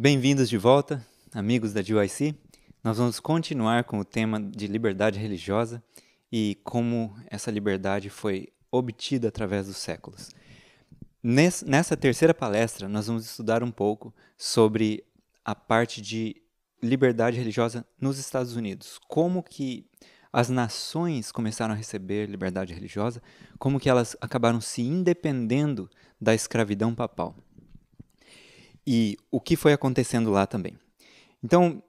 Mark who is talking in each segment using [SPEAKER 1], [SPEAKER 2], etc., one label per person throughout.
[SPEAKER 1] Bem-vindos de volta, amigos da GYC. Nós vamos continuar com o tema de liberdade religiosa e como essa liberdade foi obtida através dos séculos. Nessa terceira palestra, nós vamos estudar um pouco sobre a parte de liberdade religiosa nos Estados Unidos. Como que as nações começaram a receber liberdade religiosa, como que elas acabaram se independendo da escravidão papal e o que foi acontecendo lá também. Então,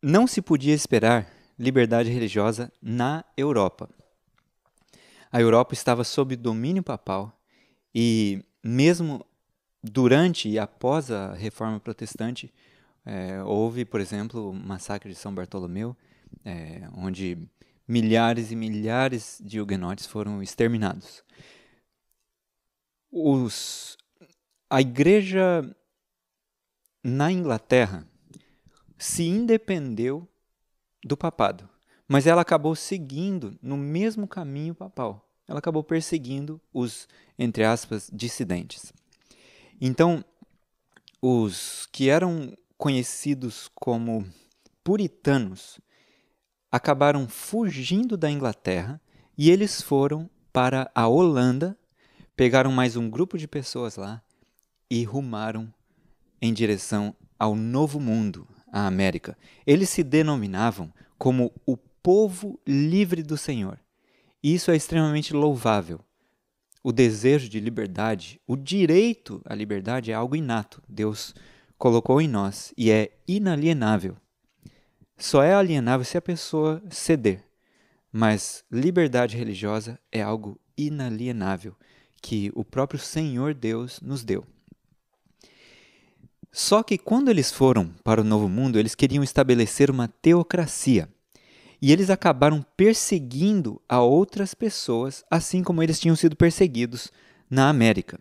[SPEAKER 1] não se podia esperar liberdade religiosa na Europa. A Europa estava sob domínio papal e, mesmo durante e após a reforma protestante, é, houve, por exemplo, o massacre de São Bartolomeu, é, onde milhares e milhares de huguenotes foram exterminados. Os, a igreja na Inglaterra, se independeu do papado, mas ela acabou seguindo no mesmo caminho papal. Ela acabou perseguindo os, entre aspas, dissidentes. Então, os que eram conhecidos como puritanos acabaram fugindo da Inglaterra e eles foram para a Holanda, pegaram mais um grupo de pessoas lá e rumaram em direção ao Novo Mundo, à América. Eles se denominavam como o povo livre do Senhor. E isso é extremamente louvável. O desejo de liberdade, o direito à liberdade é algo inato. Deus colocou em nós e é inalienável. Só é alienável se a pessoa ceder. Mas liberdade religiosa é algo inalienável que o próprio Senhor Deus nos deu. Só que quando eles foram para o Novo Mundo, eles queriam estabelecer uma teocracia. E eles acabaram perseguindo a outras pessoas, assim como eles tinham sido perseguidos na América.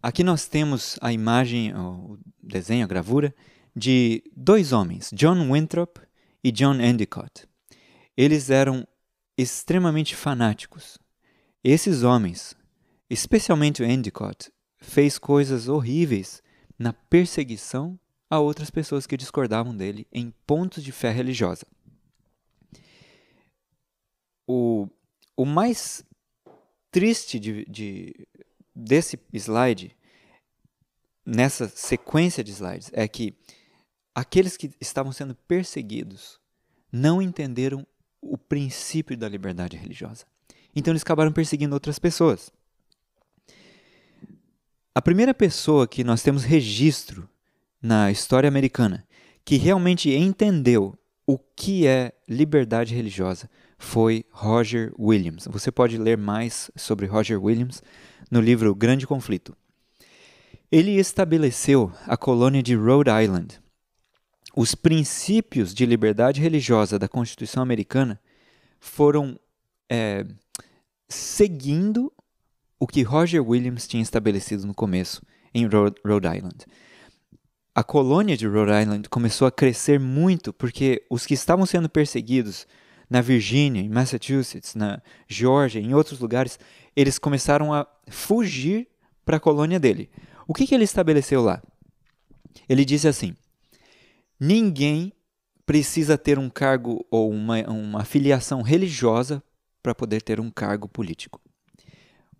[SPEAKER 1] Aqui nós temos a imagem, o desenho, a gravura, de dois homens, John Winthrop e John Endicott. Eles eram extremamente fanáticos. Esses homens, especialmente o Endicott, fez coisas horríveis na perseguição a outras pessoas que discordavam dele em pontos de fé religiosa. O, o mais triste de, de, desse slide, nessa sequência de slides, é que aqueles que estavam sendo perseguidos não entenderam o princípio da liberdade religiosa. Então eles acabaram perseguindo outras pessoas. A primeira pessoa que nós temos registro na história americana que realmente entendeu o que é liberdade religiosa foi Roger Williams. Você pode ler mais sobre Roger Williams no livro Grande Conflito. Ele estabeleceu a colônia de Rhode Island. Os princípios de liberdade religiosa da Constituição Americana foram é, seguindo o que Roger Williams tinha estabelecido no começo, em Rhode Island. A colônia de Rhode Island começou a crescer muito porque os que estavam sendo perseguidos na Virgínia, em Massachusetts, na Geórgia, em outros lugares, eles começaram a fugir para a colônia dele. O que, que ele estabeleceu lá? Ele disse assim: ninguém precisa ter um cargo ou uma, uma filiação religiosa para poder ter um cargo político.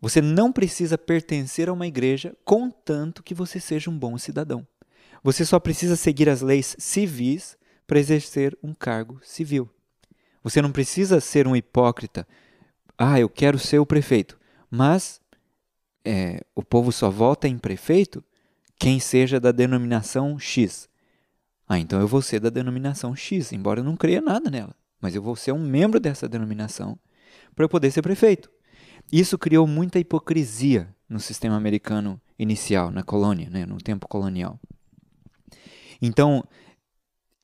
[SPEAKER 1] Você não precisa pertencer a uma igreja, contanto que você seja um bom cidadão. Você só precisa seguir as leis civis para exercer um cargo civil. Você não precisa ser um hipócrita. Ah, eu quero ser o prefeito. Mas é, o povo só vota em prefeito quem seja da denominação X. Ah, então eu vou ser da denominação X, embora eu não creia nada nela. Mas eu vou ser um membro dessa denominação para eu poder ser prefeito. Isso criou muita hipocrisia no sistema americano inicial, na colônia, né, no tempo colonial. Então,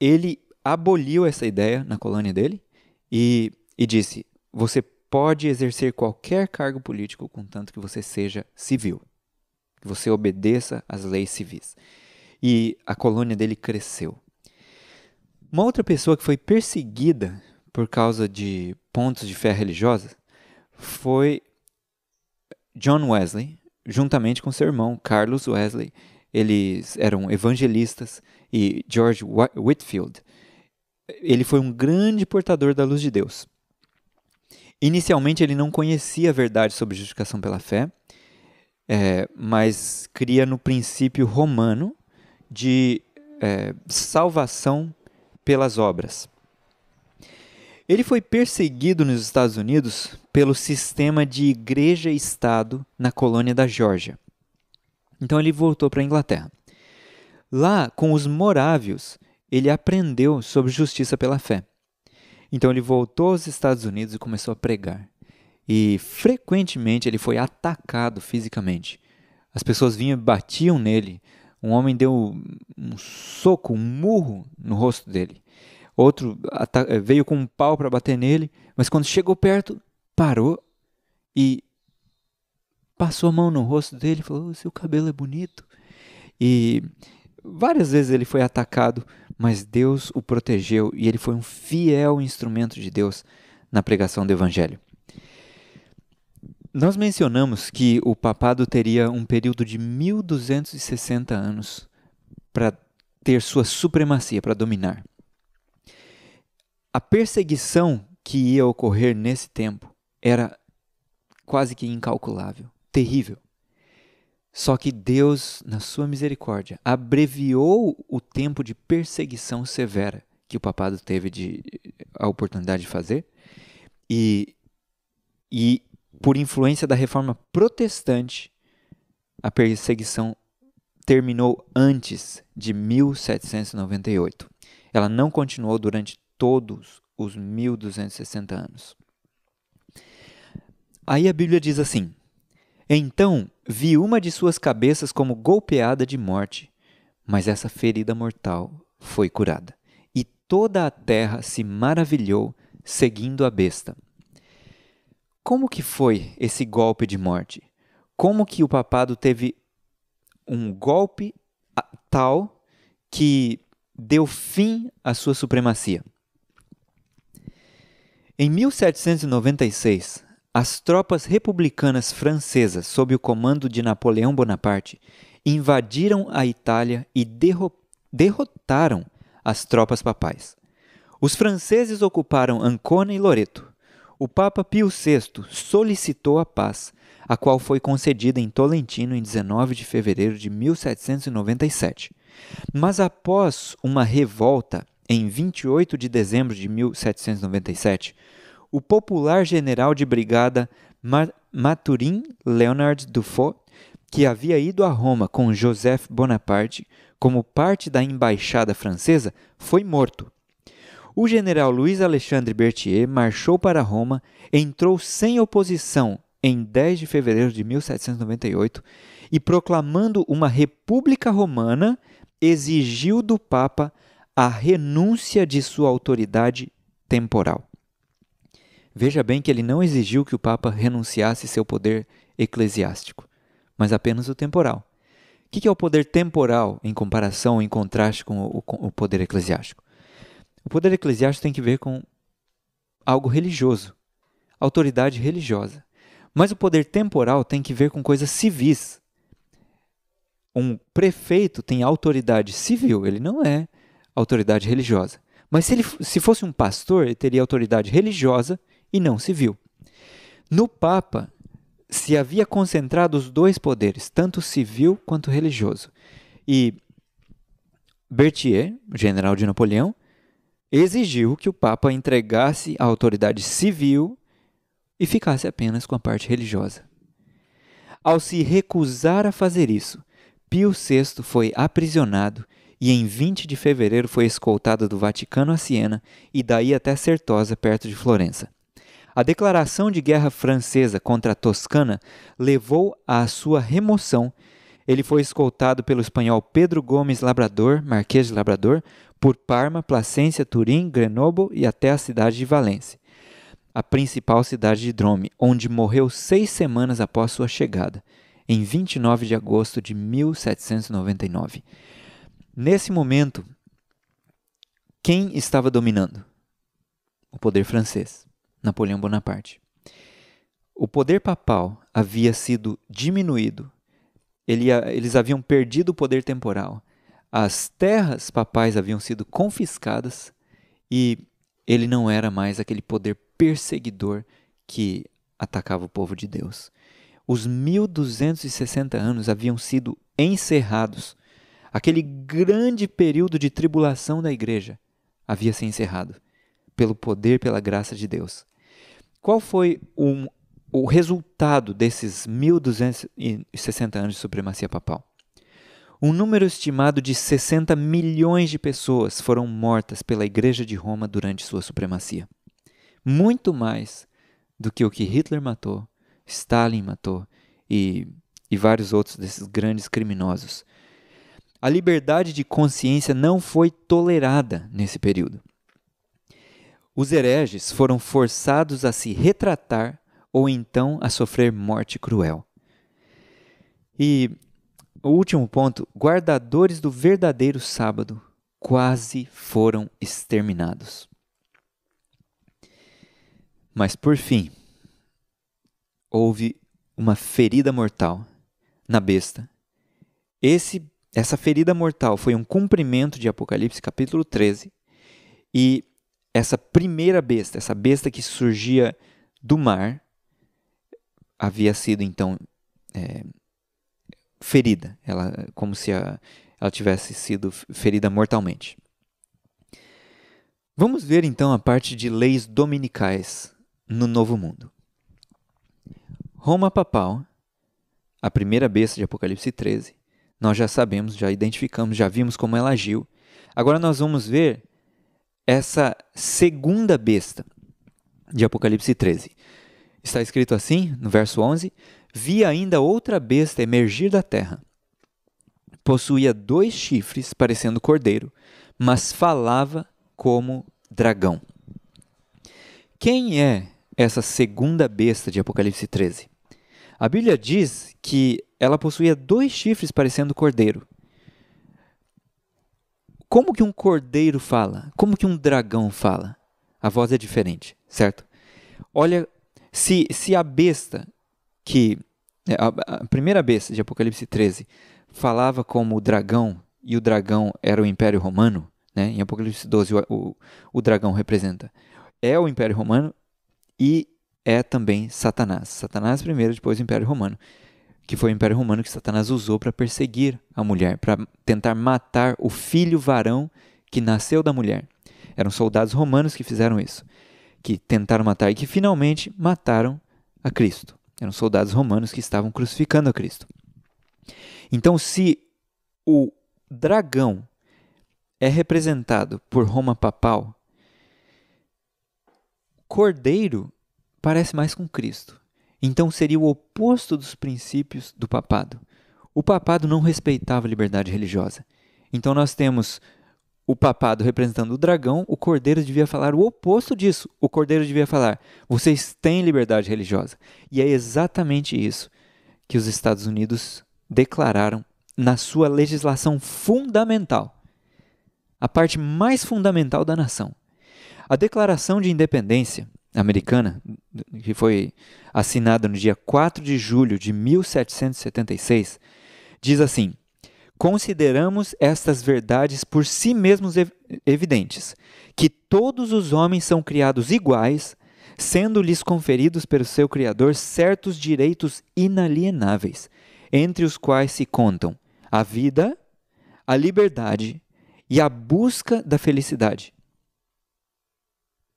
[SPEAKER 1] ele aboliu essa ideia na colônia dele e, e disse: você pode exercer qualquer cargo político contanto que você seja civil, que você obedeça às leis civis. E a colônia dele cresceu. Uma outra pessoa que foi perseguida por causa de pontos de fé religiosa foi John Wesley, juntamente com seu irmão Carlos Wesley, eles eram evangelistas e George Whitfield, ele foi um grande portador da luz de Deus. Inicialmente ele não conhecia a verdade sobre justificação pela fé, é, mas cria no princípio romano de é, salvação pelas obras. Ele foi perseguido nos Estados Unidos pelo sistema de igreja-estado na colônia da Geórgia. Então ele voltou para a Inglaterra. Lá, com os morávios, ele aprendeu sobre justiça pela fé. Então ele voltou aos Estados Unidos e começou a pregar. E frequentemente ele foi atacado fisicamente. As pessoas vinham e batiam nele. Um homem deu um soco, um murro no rosto dele. Outro eh, veio com um pau para bater nele, mas quando chegou perto, parou e passou a mão no rosto dele e falou: Seu cabelo é bonito. E várias vezes ele foi atacado, mas Deus o protegeu e ele foi um fiel instrumento de Deus na pregação do Evangelho. Nós mencionamos que o papado teria um período de 1260 anos para ter sua supremacia, para dominar. A perseguição que ia ocorrer nesse tempo era quase que incalculável, terrível. Só que Deus, na sua misericórdia, abreviou o tempo de perseguição severa que o papado teve de, a oportunidade de fazer. E, e, por influência da reforma protestante, a perseguição terminou antes de 1798. Ela não continuou durante todos os 1260 anos. Aí a Bíblia diz assim: Então vi uma de suas cabeças como golpeada de morte, mas essa ferida mortal foi curada. E toda a terra se maravilhou seguindo a besta. Como que foi esse golpe de morte? Como que o papado teve um golpe tal que deu fim à sua supremacia? Em 1796, as tropas republicanas francesas, sob o comando de Napoleão Bonaparte, invadiram a Itália e derro derrotaram as tropas papais. Os franceses ocuparam Ancona e Loreto. O Papa Pio VI solicitou a paz, a qual foi concedida em Tolentino em 19 de fevereiro de 1797. Mas após uma revolta, em 28 de dezembro de 1797, o popular general de brigada Maturin Leonard Dufault, que havia ido a Roma com Joseph Bonaparte como parte da embaixada francesa, foi morto. O general Luiz Alexandre Berthier marchou para Roma, entrou sem oposição em 10 de fevereiro de 1798 e, proclamando uma república romana, exigiu do Papa a renúncia de sua autoridade temporal. Veja bem que ele não exigiu que o Papa renunciasse seu poder eclesiástico, mas apenas o temporal. O que é o poder temporal em comparação, em contraste com o, poder eclesiástico? O poder eclesiástico tem que ver com algo religioso, autoridade religiosa. Mas o poder temporal tem que ver com coisas civis. Um prefeito tem autoridade civil, ele não é autoridade religiosa. Mas se ele se fosse um pastor, ele teria autoridade religiosa e não civil. No Papa se havia concentrado os dois poderes, tanto civil quanto religioso. E Berthier, general de Napoleão, exigiu que o Papa entregasse a autoridade civil e ficasse apenas com a parte religiosa. Ao se recusar a fazer isso, Pio VI foi aprisionado e em 20 de fevereiro foi escoltada do Vaticano a Siena e daí até Certosa, perto de Florença. A declaração de guerra francesa contra a Toscana levou à sua remoção. Ele foi escoltado pelo espanhol Pedro Gomes Labrador, Marquês de Labrador, por Parma, Placência, Turim, Grenoble e até a cidade de Valência, a principal cidade de Drome, onde morreu seis semanas após sua chegada, em 29 de agosto de 1799. Nesse momento, quem estava dominando? O poder francês, Napoleão Bonaparte. O poder papal havia sido diminuído, eles haviam perdido o poder temporal, as terras papais haviam sido confiscadas e ele não era mais aquele poder perseguidor que atacava o povo de Deus. Os 1260 anos haviam sido encerrados Aquele grande período de tribulação da igreja havia se encerrado, pelo poder, pela graça de Deus. Qual foi um, o resultado desses 1.260 anos de supremacia papal? Um número estimado de 60 milhões de pessoas foram mortas pela Igreja de Roma durante sua supremacia. Muito mais do que o que Hitler matou, Stalin matou e, e vários outros desses grandes criminosos. A liberdade de consciência não foi tolerada nesse período. Os hereges foram forçados a se retratar ou então a sofrer morte cruel. E o último ponto: guardadores do verdadeiro sábado quase foram exterminados. Mas por fim, houve uma ferida mortal na besta. Esse essa ferida mortal foi um cumprimento de Apocalipse capítulo 13. E essa primeira besta, essa besta que surgia do mar, havia sido então é, ferida, ela como se a, ela tivesse sido ferida mortalmente. Vamos ver então a parte de leis dominicais no Novo Mundo. Roma papal, a primeira besta de Apocalipse 13, nós já sabemos, já identificamos, já vimos como ela agiu. Agora nós vamos ver essa segunda besta de Apocalipse 13. Está escrito assim, no verso 11: Vi ainda outra besta emergir da terra. Possuía dois chifres, parecendo cordeiro, mas falava como dragão. Quem é essa segunda besta de Apocalipse 13? A Bíblia diz que ela possuía dois chifres parecendo cordeiro. Como que um cordeiro fala? Como que um dragão fala? A voz é diferente, certo? Olha, se, se a besta que. Né, a, a primeira besta de Apocalipse 13 falava como o dragão, e o dragão era o Império Romano, né? em Apocalipse 12 o, o, o dragão representa. É o Império Romano e é também Satanás. Satanás primeiro, depois o Império Romano que foi o Império Romano que Satanás usou para perseguir a mulher, para tentar matar o filho varão que nasceu da mulher. Eram soldados romanos que fizeram isso, que tentaram matar e que finalmente mataram a Cristo. Eram soldados romanos que estavam crucificando a Cristo. Então, se o dragão é representado por Roma papal, cordeiro parece mais com Cristo. Então seria o oposto dos princípios do papado. O papado não respeitava a liberdade religiosa. Então nós temos o papado representando o dragão, o cordeiro devia falar o oposto disso. O cordeiro devia falar: vocês têm liberdade religiosa. E é exatamente isso que os Estados Unidos declararam na sua legislação fundamental, a parte mais fundamental da nação. A Declaração de Independência americana, que foi assinada no dia 4 de julho de 1776, diz assim: Consideramos estas verdades por si mesmos evidentes, que todos os homens são criados iguais, sendo-lhes conferidos pelo seu Criador certos direitos inalienáveis, entre os quais se contam a vida, a liberdade e a busca da felicidade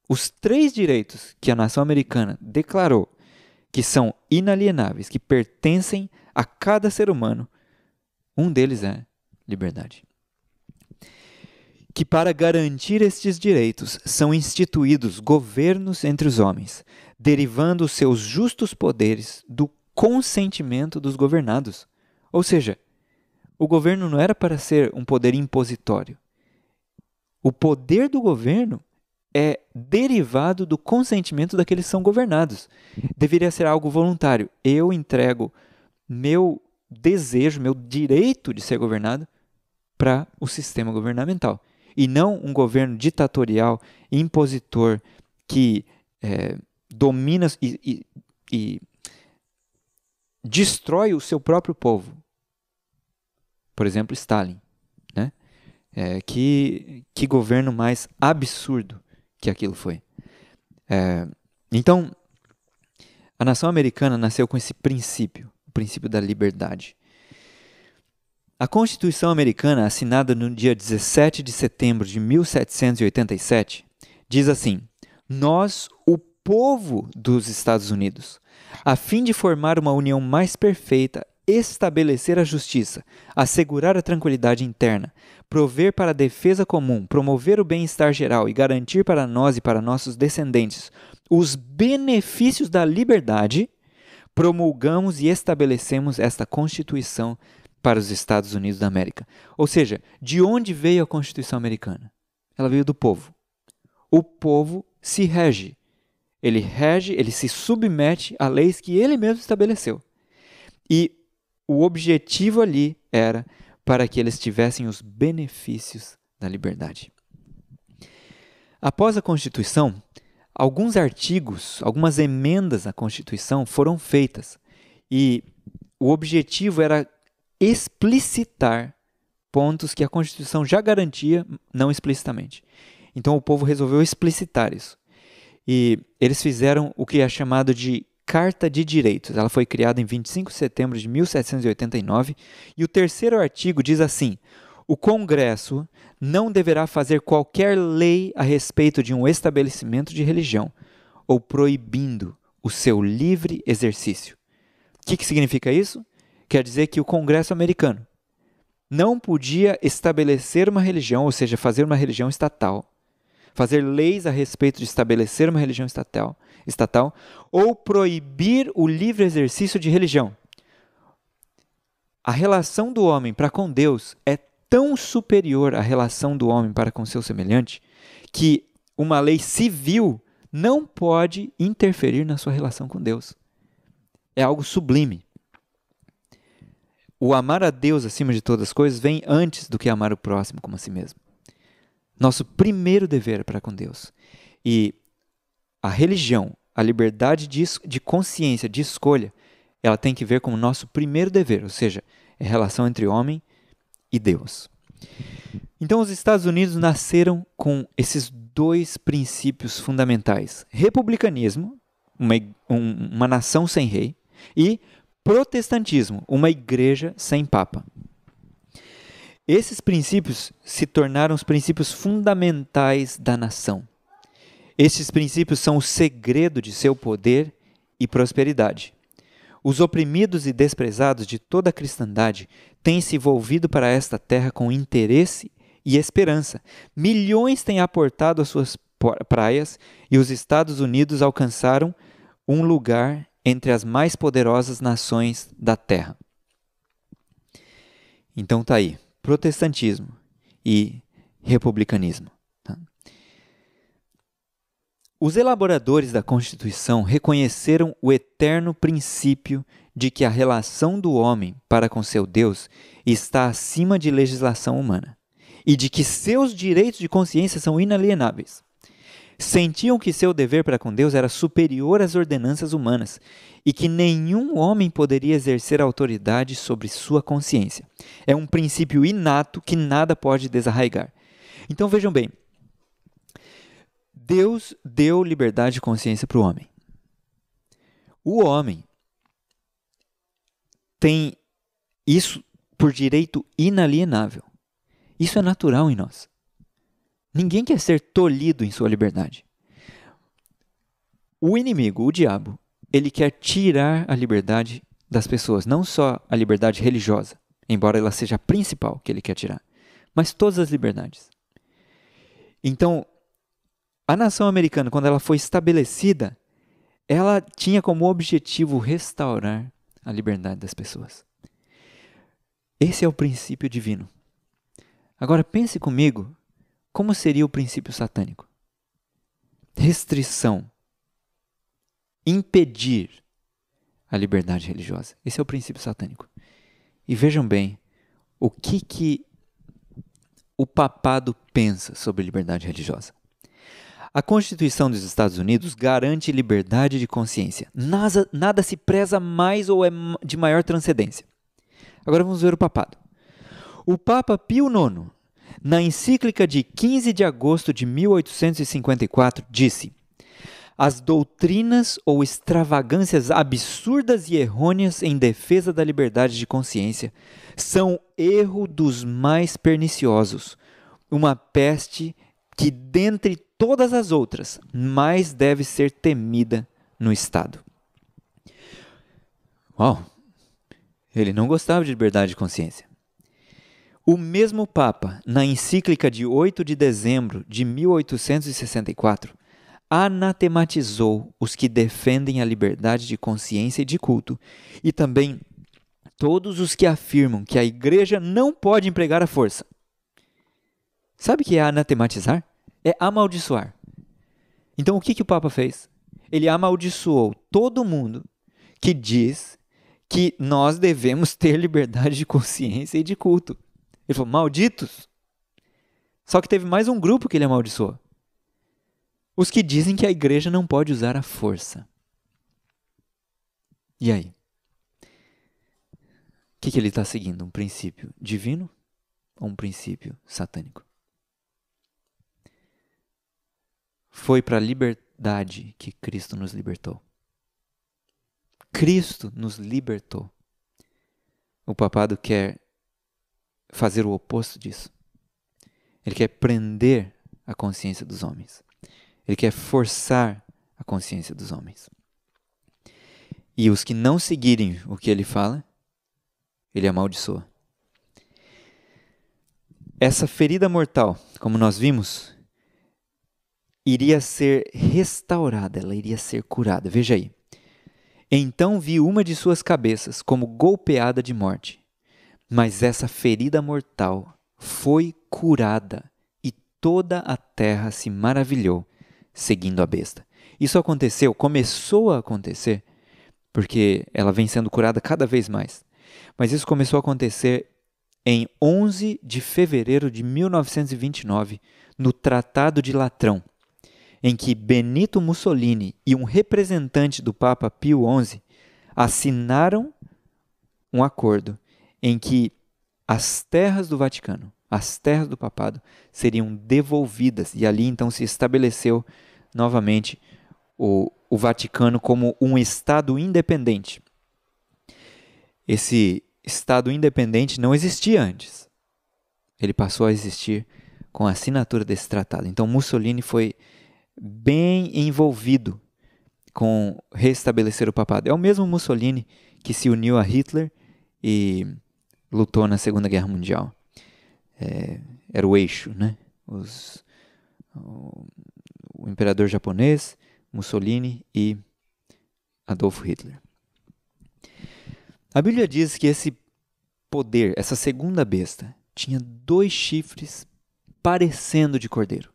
[SPEAKER 1] os três direitos que a nação americana declarou que são inalienáveis, que pertencem a cada ser humano, um deles é liberdade. Que para garantir estes direitos são instituídos governos entre os homens, derivando seus justos poderes do consentimento dos governados. Ou seja, o governo não era para ser um poder impositório. O poder do governo é derivado do consentimento daqueles que são governados. Deveria ser algo voluntário. Eu entrego meu desejo, meu direito de ser governado para o sistema governamental. E não um governo ditatorial, impositor, que é, domina e, e, e destrói o seu próprio povo. Por exemplo, Stalin. Né? É, que, que governo mais absurdo que aquilo foi. É, então, a nação americana nasceu com esse princípio, o princípio da liberdade. A Constituição Americana, assinada no dia 17 de setembro de 1787, diz assim: Nós, o povo dos Estados Unidos, a fim de formar uma união mais perfeita estabelecer a justiça, assegurar a tranquilidade interna, prover para a defesa comum, promover o bem-estar geral e garantir para nós e para nossos descendentes os benefícios da liberdade, promulgamos e estabelecemos esta Constituição para os Estados Unidos da América. Ou seja, de onde veio a Constituição americana? Ela veio do povo. O povo se rege. Ele rege, ele se submete a leis que ele mesmo estabeleceu. E o objetivo ali era para que eles tivessem os benefícios da liberdade. Após a Constituição, alguns artigos, algumas emendas à Constituição foram feitas e o objetivo era explicitar pontos que a Constituição já garantia, não explicitamente. Então o povo resolveu explicitar isso. E eles fizeram o que é chamado de Carta de Direitos. Ela foi criada em 25 de setembro de 1789 e o terceiro artigo diz assim: o Congresso não deverá fazer qualquer lei a respeito de um estabelecimento de religião ou proibindo o seu livre exercício. O que, que significa isso? Quer dizer que o Congresso americano não podia estabelecer uma religião, ou seja, fazer uma religião estatal, fazer leis a respeito de estabelecer uma religião estatal, estatal, ou proibir o livre exercício de religião. A relação do homem para com Deus é tão superior à relação do homem para com seu semelhante que uma lei civil não pode interferir na sua relação com Deus. É algo sublime. O amar a Deus acima de todas as coisas vem antes do que amar o próximo como a si mesmo. Nosso primeiro dever é para com Deus. E a religião, a liberdade de, de consciência, de escolha, ela tem que ver com o nosso primeiro dever, ou seja, é a relação entre homem e Deus. Então, os Estados Unidos nasceram com esses dois princípios fundamentais: republicanismo, uma, um, uma nação sem rei, e protestantismo, uma igreja sem papa. Esses princípios se tornaram os princípios fundamentais da nação. Estes princípios são o segredo de seu poder e prosperidade. Os oprimidos e desprezados de toda a cristandade têm se envolvido para esta terra com interesse e esperança. Milhões têm aportado às suas praias e os Estados Unidos alcançaram um lugar entre as mais poderosas nações da terra. Então tá aí, protestantismo e republicanismo. Os elaboradores da Constituição reconheceram o eterno princípio de que a relação do homem para com seu Deus está acima de legislação humana e de que seus direitos de consciência são inalienáveis. Sentiam que seu dever para com Deus era superior às ordenanças humanas e que nenhum homem poderia exercer autoridade sobre sua consciência. É um princípio inato que nada pode desarraigar. Então vejam bem, Deus deu liberdade de consciência para o homem. O homem tem isso por direito inalienável. Isso é natural em nós. Ninguém quer ser tolhido em sua liberdade. O inimigo, o diabo, ele quer tirar a liberdade das pessoas, não só a liberdade religiosa, embora ela seja a principal que ele quer tirar, mas todas as liberdades. Então, a nação americana, quando ela foi estabelecida, ela tinha como objetivo restaurar a liberdade das pessoas. Esse é o princípio divino. Agora pense comigo, como seria o princípio satânico? Restrição. Impedir a liberdade religiosa. Esse é o princípio satânico. E vejam bem, o que que o papado pensa sobre liberdade religiosa? A Constituição dos Estados Unidos garante liberdade de consciência. Nada, nada se preza mais ou é de maior transcendência. Agora vamos ver o papado. O Papa Pio IX, na encíclica de 15 de agosto de 1854, disse: As doutrinas ou extravagâncias absurdas e errôneas em defesa da liberdade de consciência são erro dos mais perniciosos, uma peste que dentre todas as outras mais deve ser temida no Estado. Uau! Ele não gostava de liberdade de consciência. O mesmo Papa, na encíclica de 8 de dezembro de 1864, anatematizou os que defendem a liberdade de consciência e de culto, e também todos os que afirmam que a Igreja não pode empregar a força Sabe o que é anatematizar? É amaldiçoar. Então o que, que o Papa fez? Ele amaldiçoou todo mundo que diz que nós devemos ter liberdade de consciência e de culto. Ele falou, malditos! Só que teve mais um grupo que ele amaldiçoou. Os que dizem que a igreja não pode usar a força. E aí? O que, que ele está seguindo? Um princípio divino ou um princípio satânico? Foi para a liberdade que Cristo nos libertou. Cristo nos libertou. O papado quer fazer o oposto disso. Ele quer prender a consciência dos homens. Ele quer forçar a consciência dos homens. E os que não seguirem o que ele fala, ele amaldiçoa. Essa ferida mortal, como nós vimos, iria ser restaurada, ela iria ser curada. Veja aí. Então vi uma de suas cabeças como golpeada de morte, mas essa ferida mortal foi curada e toda a terra se maravilhou seguindo a besta. Isso aconteceu, começou a acontecer, porque ela vem sendo curada cada vez mais. Mas isso começou a acontecer em 11 de fevereiro de 1929, no Tratado de Latrão em que Benito Mussolini e um representante do Papa Pio XI assinaram um acordo em que as terras do Vaticano, as terras do papado, seriam devolvidas e ali então se estabeleceu novamente o, o Vaticano como um Estado independente. Esse Estado independente não existia antes. Ele passou a existir com a assinatura desse tratado. Então Mussolini foi bem envolvido com restabelecer o papado. É o mesmo Mussolini que se uniu a Hitler e lutou na Segunda Guerra Mundial. É, era o eixo, né? Os, o, o imperador japonês, Mussolini e Adolfo Hitler. A Bíblia diz que esse poder, essa segunda besta, tinha dois chifres parecendo de cordeiro.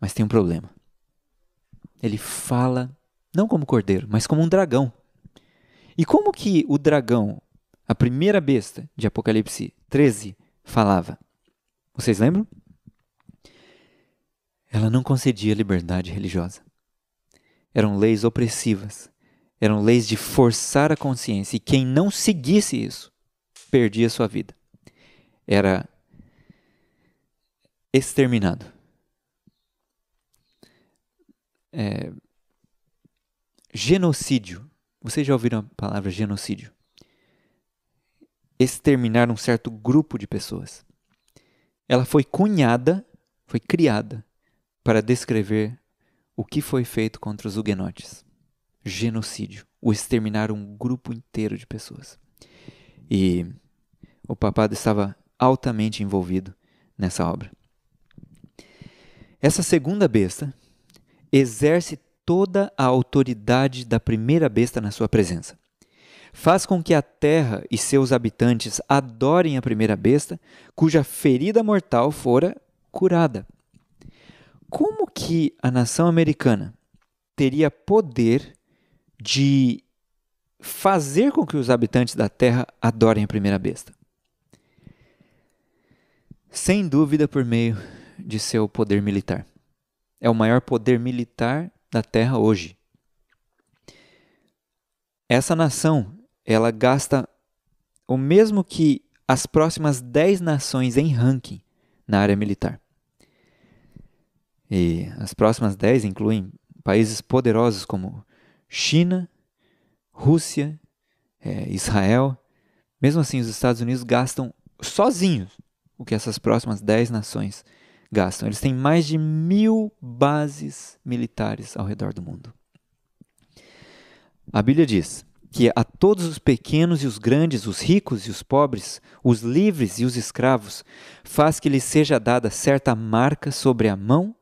[SPEAKER 1] Mas tem um problema. Ele fala não como cordeiro, mas como um dragão. E como que o dragão, a primeira besta de Apocalipse 13, falava? Vocês lembram? Ela não concedia liberdade religiosa. Eram leis opressivas. Eram leis de forçar a consciência. E quem não seguisse isso perdia sua vida. Era exterminado. É, genocídio. Vocês já ouviram a palavra genocídio? Exterminar um certo grupo de pessoas. Ela foi cunhada, foi criada, para descrever o que foi feito contra os huguenotes. Genocídio. O exterminar um grupo inteiro de pessoas. E o papado estava altamente envolvido nessa obra. Essa segunda besta, exerce toda a autoridade da primeira besta na sua presença. Faz com que a terra e seus habitantes adorem a primeira besta, cuja ferida mortal fora curada. Como que a nação americana teria poder de fazer com que os habitantes da terra adorem a primeira besta? Sem dúvida, por meio de seu poder militar é o maior poder militar da Terra hoje. Essa nação, ela gasta o mesmo que as próximas 10 nações em ranking na área militar. E as próximas 10 incluem países poderosos como China, Rússia, é, Israel. Mesmo assim, os Estados Unidos gastam sozinhos o que essas próximas 10 nações gastam. Eles têm mais de mil bases militares ao redor do mundo. A Bíblia diz que a todos os pequenos e os grandes, os ricos e os pobres, os livres e os escravos, faz que lhes seja dada certa marca sobre a mão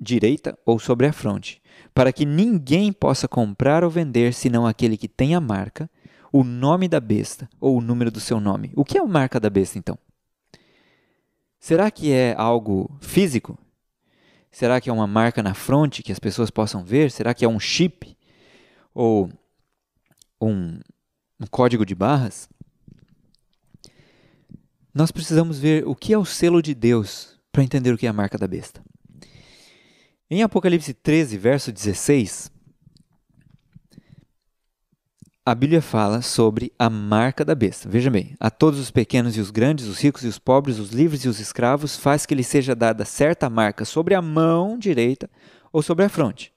[SPEAKER 1] direita ou sobre a fronte, para que ninguém possa comprar ou vender senão aquele que tem a marca, o nome da besta ou o número do seu nome. O que é a marca da besta então? Será que é algo físico? Será que é uma marca na fronte que as pessoas possam ver? Será que é um chip? Ou um, um código de barras? Nós precisamos ver o que é o selo de Deus para entender o que é a marca da besta. Em Apocalipse 13, verso 16, a Bíblia fala sobre a marca da besta. Veja bem: a todos os pequenos e os grandes, os ricos e os pobres, os livres e os escravos, faz que lhe seja dada certa marca sobre a mão direita ou sobre a fronte.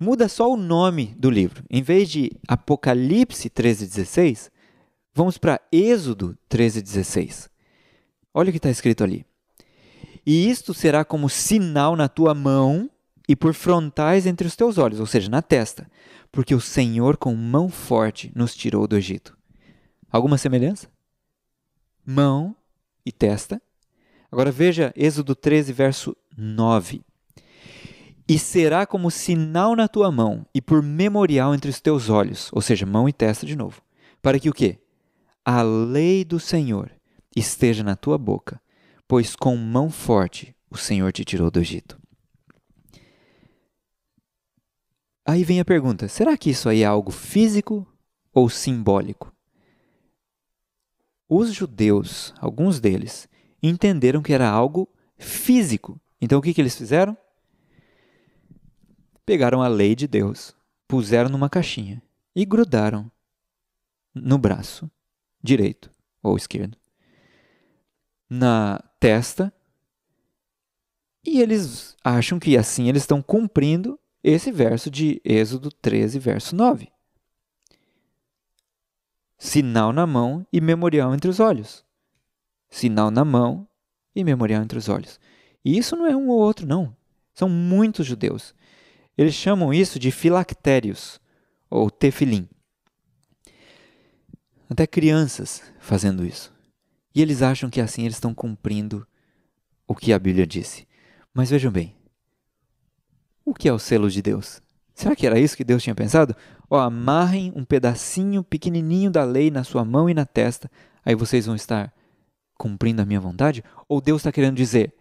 [SPEAKER 1] Muda só o nome do livro. Em vez de Apocalipse 13,16, vamos para Êxodo 13,16. Olha o que está escrito ali. E isto será como sinal na tua mão e por frontais entre os teus olhos, ou seja, na testa porque o Senhor com mão forte nos tirou do Egito. Alguma semelhança? Mão e testa. Agora veja Êxodo 13, verso 9. E será como sinal na tua mão e por memorial entre os teus olhos, ou seja, mão e testa de novo, para que o quê? A lei do Senhor esteja na tua boca, pois com mão forte o Senhor te tirou do Egito. Aí vem a pergunta: será que isso aí é algo físico ou simbólico? Os judeus, alguns deles, entenderam que era algo físico. Então o que, que eles fizeram? Pegaram a lei de Deus, puseram numa caixinha e grudaram no braço direito ou esquerdo, na testa, e eles acham que assim eles estão cumprindo esse verso de Êxodo 13, verso 9. Sinal na mão e memorial entre os olhos. Sinal na mão e memorial entre os olhos. E isso não é um ou outro, não. São muitos judeus. Eles chamam isso de filactérios, ou tefilim. Até crianças fazendo isso. E eles acham que assim eles estão cumprindo o que a Bíblia disse. Mas vejam bem, o que é o selo de Deus? Será que era isso que Deus tinha pensado? Ó, oh, amarrem um pedacinho pequenininho da lei na sua mão e na testa, aí vocês vão estar cumprindo a minha vontade? Ou Deus está querendo dizer,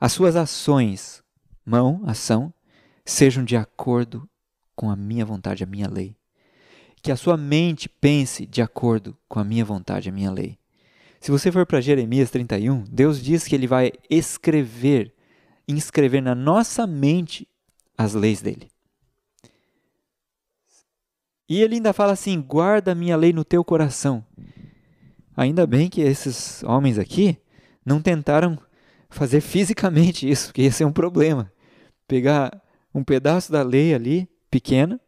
[SPEAKER 1] as suas ações, mão, ação, sejam de acordo com a minha vontade, a minha lei. Que a sua mente pense de acordo com a minha vontade, a minha lei. Se você for para Jeremias 31, Deus diz que ele vai escrever inscrever na nossa mente as leis dele. E ele ainda fala assim: guarda a minha lei no teu coração. Ainda bem que esses homens aqui não tentaram fazer fisicamente isso, que ia ser é um problema. Pegar um pedaço da lei ali, pequena,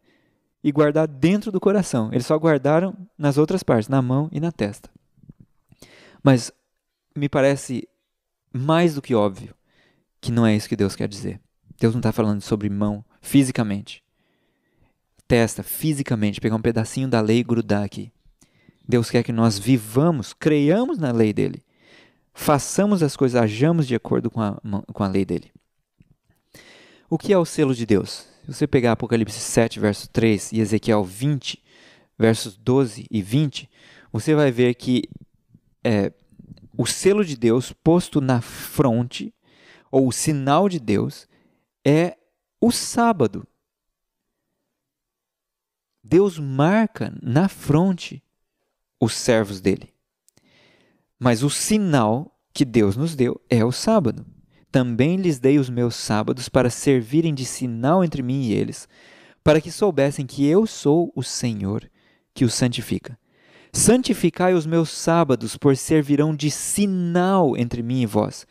[SPEAKER 1] e guardar dentro do coração. Eles só guardaram nas outras partes, na mão e na testa. Mas me parece mais do que óbvio que não é isso que Deus quer dizer. Deus não está falando sobre mão fisicamente. Testa fisicamente, pegar um pedacinho da lei e grudar aqui. Deus quer que nós vivamos, creiamos na lei dele. Façamos as coisas, ajamos de acordo com a, com a lei dele. O que é o selo de Deus? Se você pegar Apocalipse 7, verso 3 e Ezequiel 20, versos 12 e 20, você vai ver que é, o selo de Deus posto na fronte ou o sinal de Deus, é o sábado. Deus marca na fronte os servos dele. Mas o sinal que Deus nos deu é o sábado. Também lhes dei os meus sábados para servirem de sinal entre mim e eles, para que soubessem que eu sou o Senhor que os santifica. Santificai os meus sábados, pois servirão de sinal entre mim e vós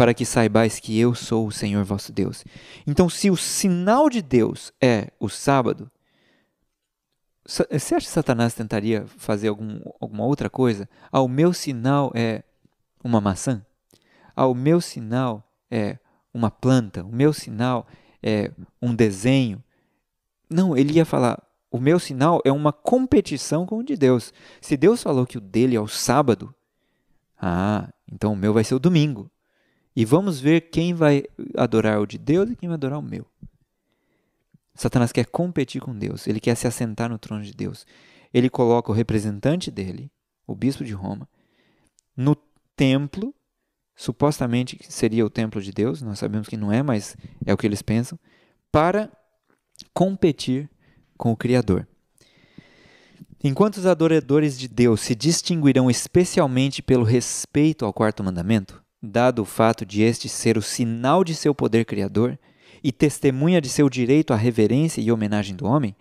[SPEAKER 1] para que saibais que eu sou o Senhor vosso Deus. Então, se o sinal de Deus é o sábado, você acha que Satanás tentaria fazer algum, alguma outra coisa? Ao ah, o meu sinal é uma maçã? Ao ah, o meu sinal é uma planta? O meu sinal é um desenho? Não, ele ia falar: o meu sinal é uma competição com o de Deus. Se Deus falou que o dele é o sábado, ah, então o meu vai ser o domingo. E vamos ver quem vai adorar o de Deus e quem vai adorar o meu. Satanás quer competir com Deus, ele quer se assentar no trono de Deus. Ele coloca o representante dele, o bispo de Roma, no templo, supostamente que seria o templo de Deus, nós sabemos que não é, mas é o que eles pensam, para competir com o Criador. Enquanto os adoradores de Deus se distinguirão especialmente pelo respeito ao quarto mandamento, dado o fato de este ser o sinal de seu poder criador e testemunha de seu direito à reverência e homenagem do homem,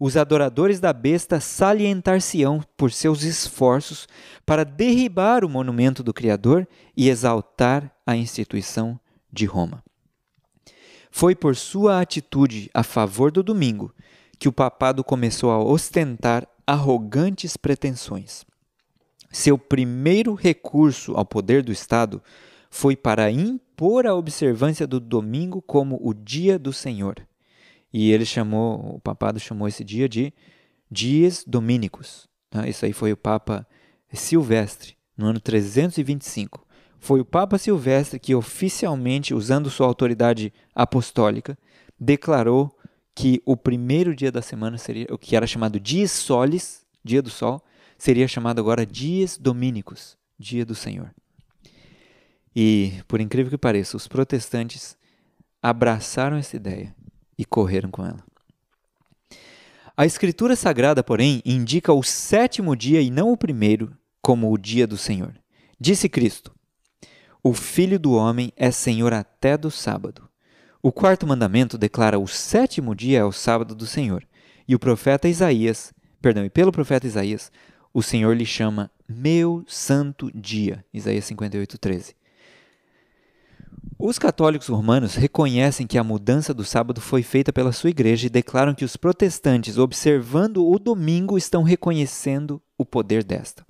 [SPEAKER 1] os adoradores da besta salientar-se-ão por seus esforços para derribar o monumento do Criador e exaltar a instituição de Roma. Foi por sua atitude a favor do domingo que o papado começou a ostentar arrogantes pretensões. Seu primeiro recurso ao poder do Estado foi para impor a observância do domingo como o dia do Senhor. E ele chamou, o papado chamou esse dia de dias domínicos. Né? Isso aí foi o Papa Silvestre, no ano 325. Foi o Papa Silvestre que oficialmente, usando sua autoridade apostólica, declarou que o primeiro dia da semana seria o que era chamado dies solis, dia do sol, seria chamado agora Dias Domínicos, Dia do Senhor. E, por incrível que pareça, os protestantes abraçaram essa ideia e correram com ela. A Escritura Sagrada, porém, indica o sétimo dia e não o primeiro como o dia do Senhor. Disse Cristo: O Filho do Homem é Senhor até do sábado. O quarto mandamento declara o sétimo dia é o sábado do Senhor. E o profeta Isaías, perdão, e pelo profeta Isaías, o Senhor lhe chama meu santo dia. Isaías 58, 13. Os católicos romanos reconhecem que a mudança do sábado foi feita pela sua igreja e declaram que os protestantes, observando o domingo, estão reconhecendo o poder desta.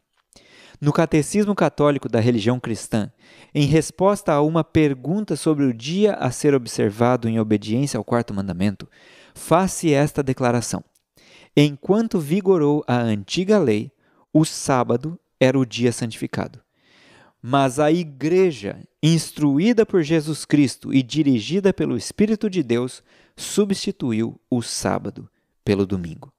[SPEAKER 1] No Catecismo Católico da Religião Cristã, em resposta a uma pergunta sobre o dia a ser observado em obediência ao quarto mandamento, faz-se esta declaração: Enquanto vigorou a antiga lei, o sábado era o dia santificado. Mas a igreja, instruída por Jesus Cristo e dirigida pelo Espírito de Deus, substituiu o sábado pelo domingo.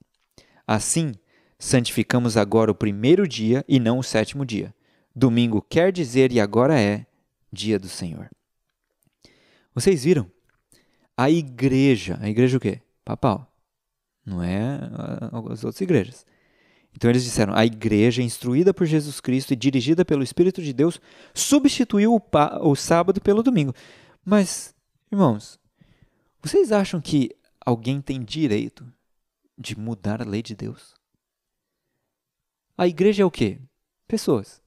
[SPEAKER 1] Assim, santificamos agora o primeiro dia e não o sétimo dia. Domingo quer dizer e agora é dia do Senhor. Vocês viram? A igreja, a igreja o quê? Papal. Não é ah, as outras igrejas. Então eles disseram: a igreja, instruída por Jesus Cristo e dirigida pelo Espírito de Deus, substituiu o, o sábado pelo domingo. Mas, irmãos, vocês acham que alguém tem direito de mudar a lei de Deus? A igreja é o quê? Pessoas.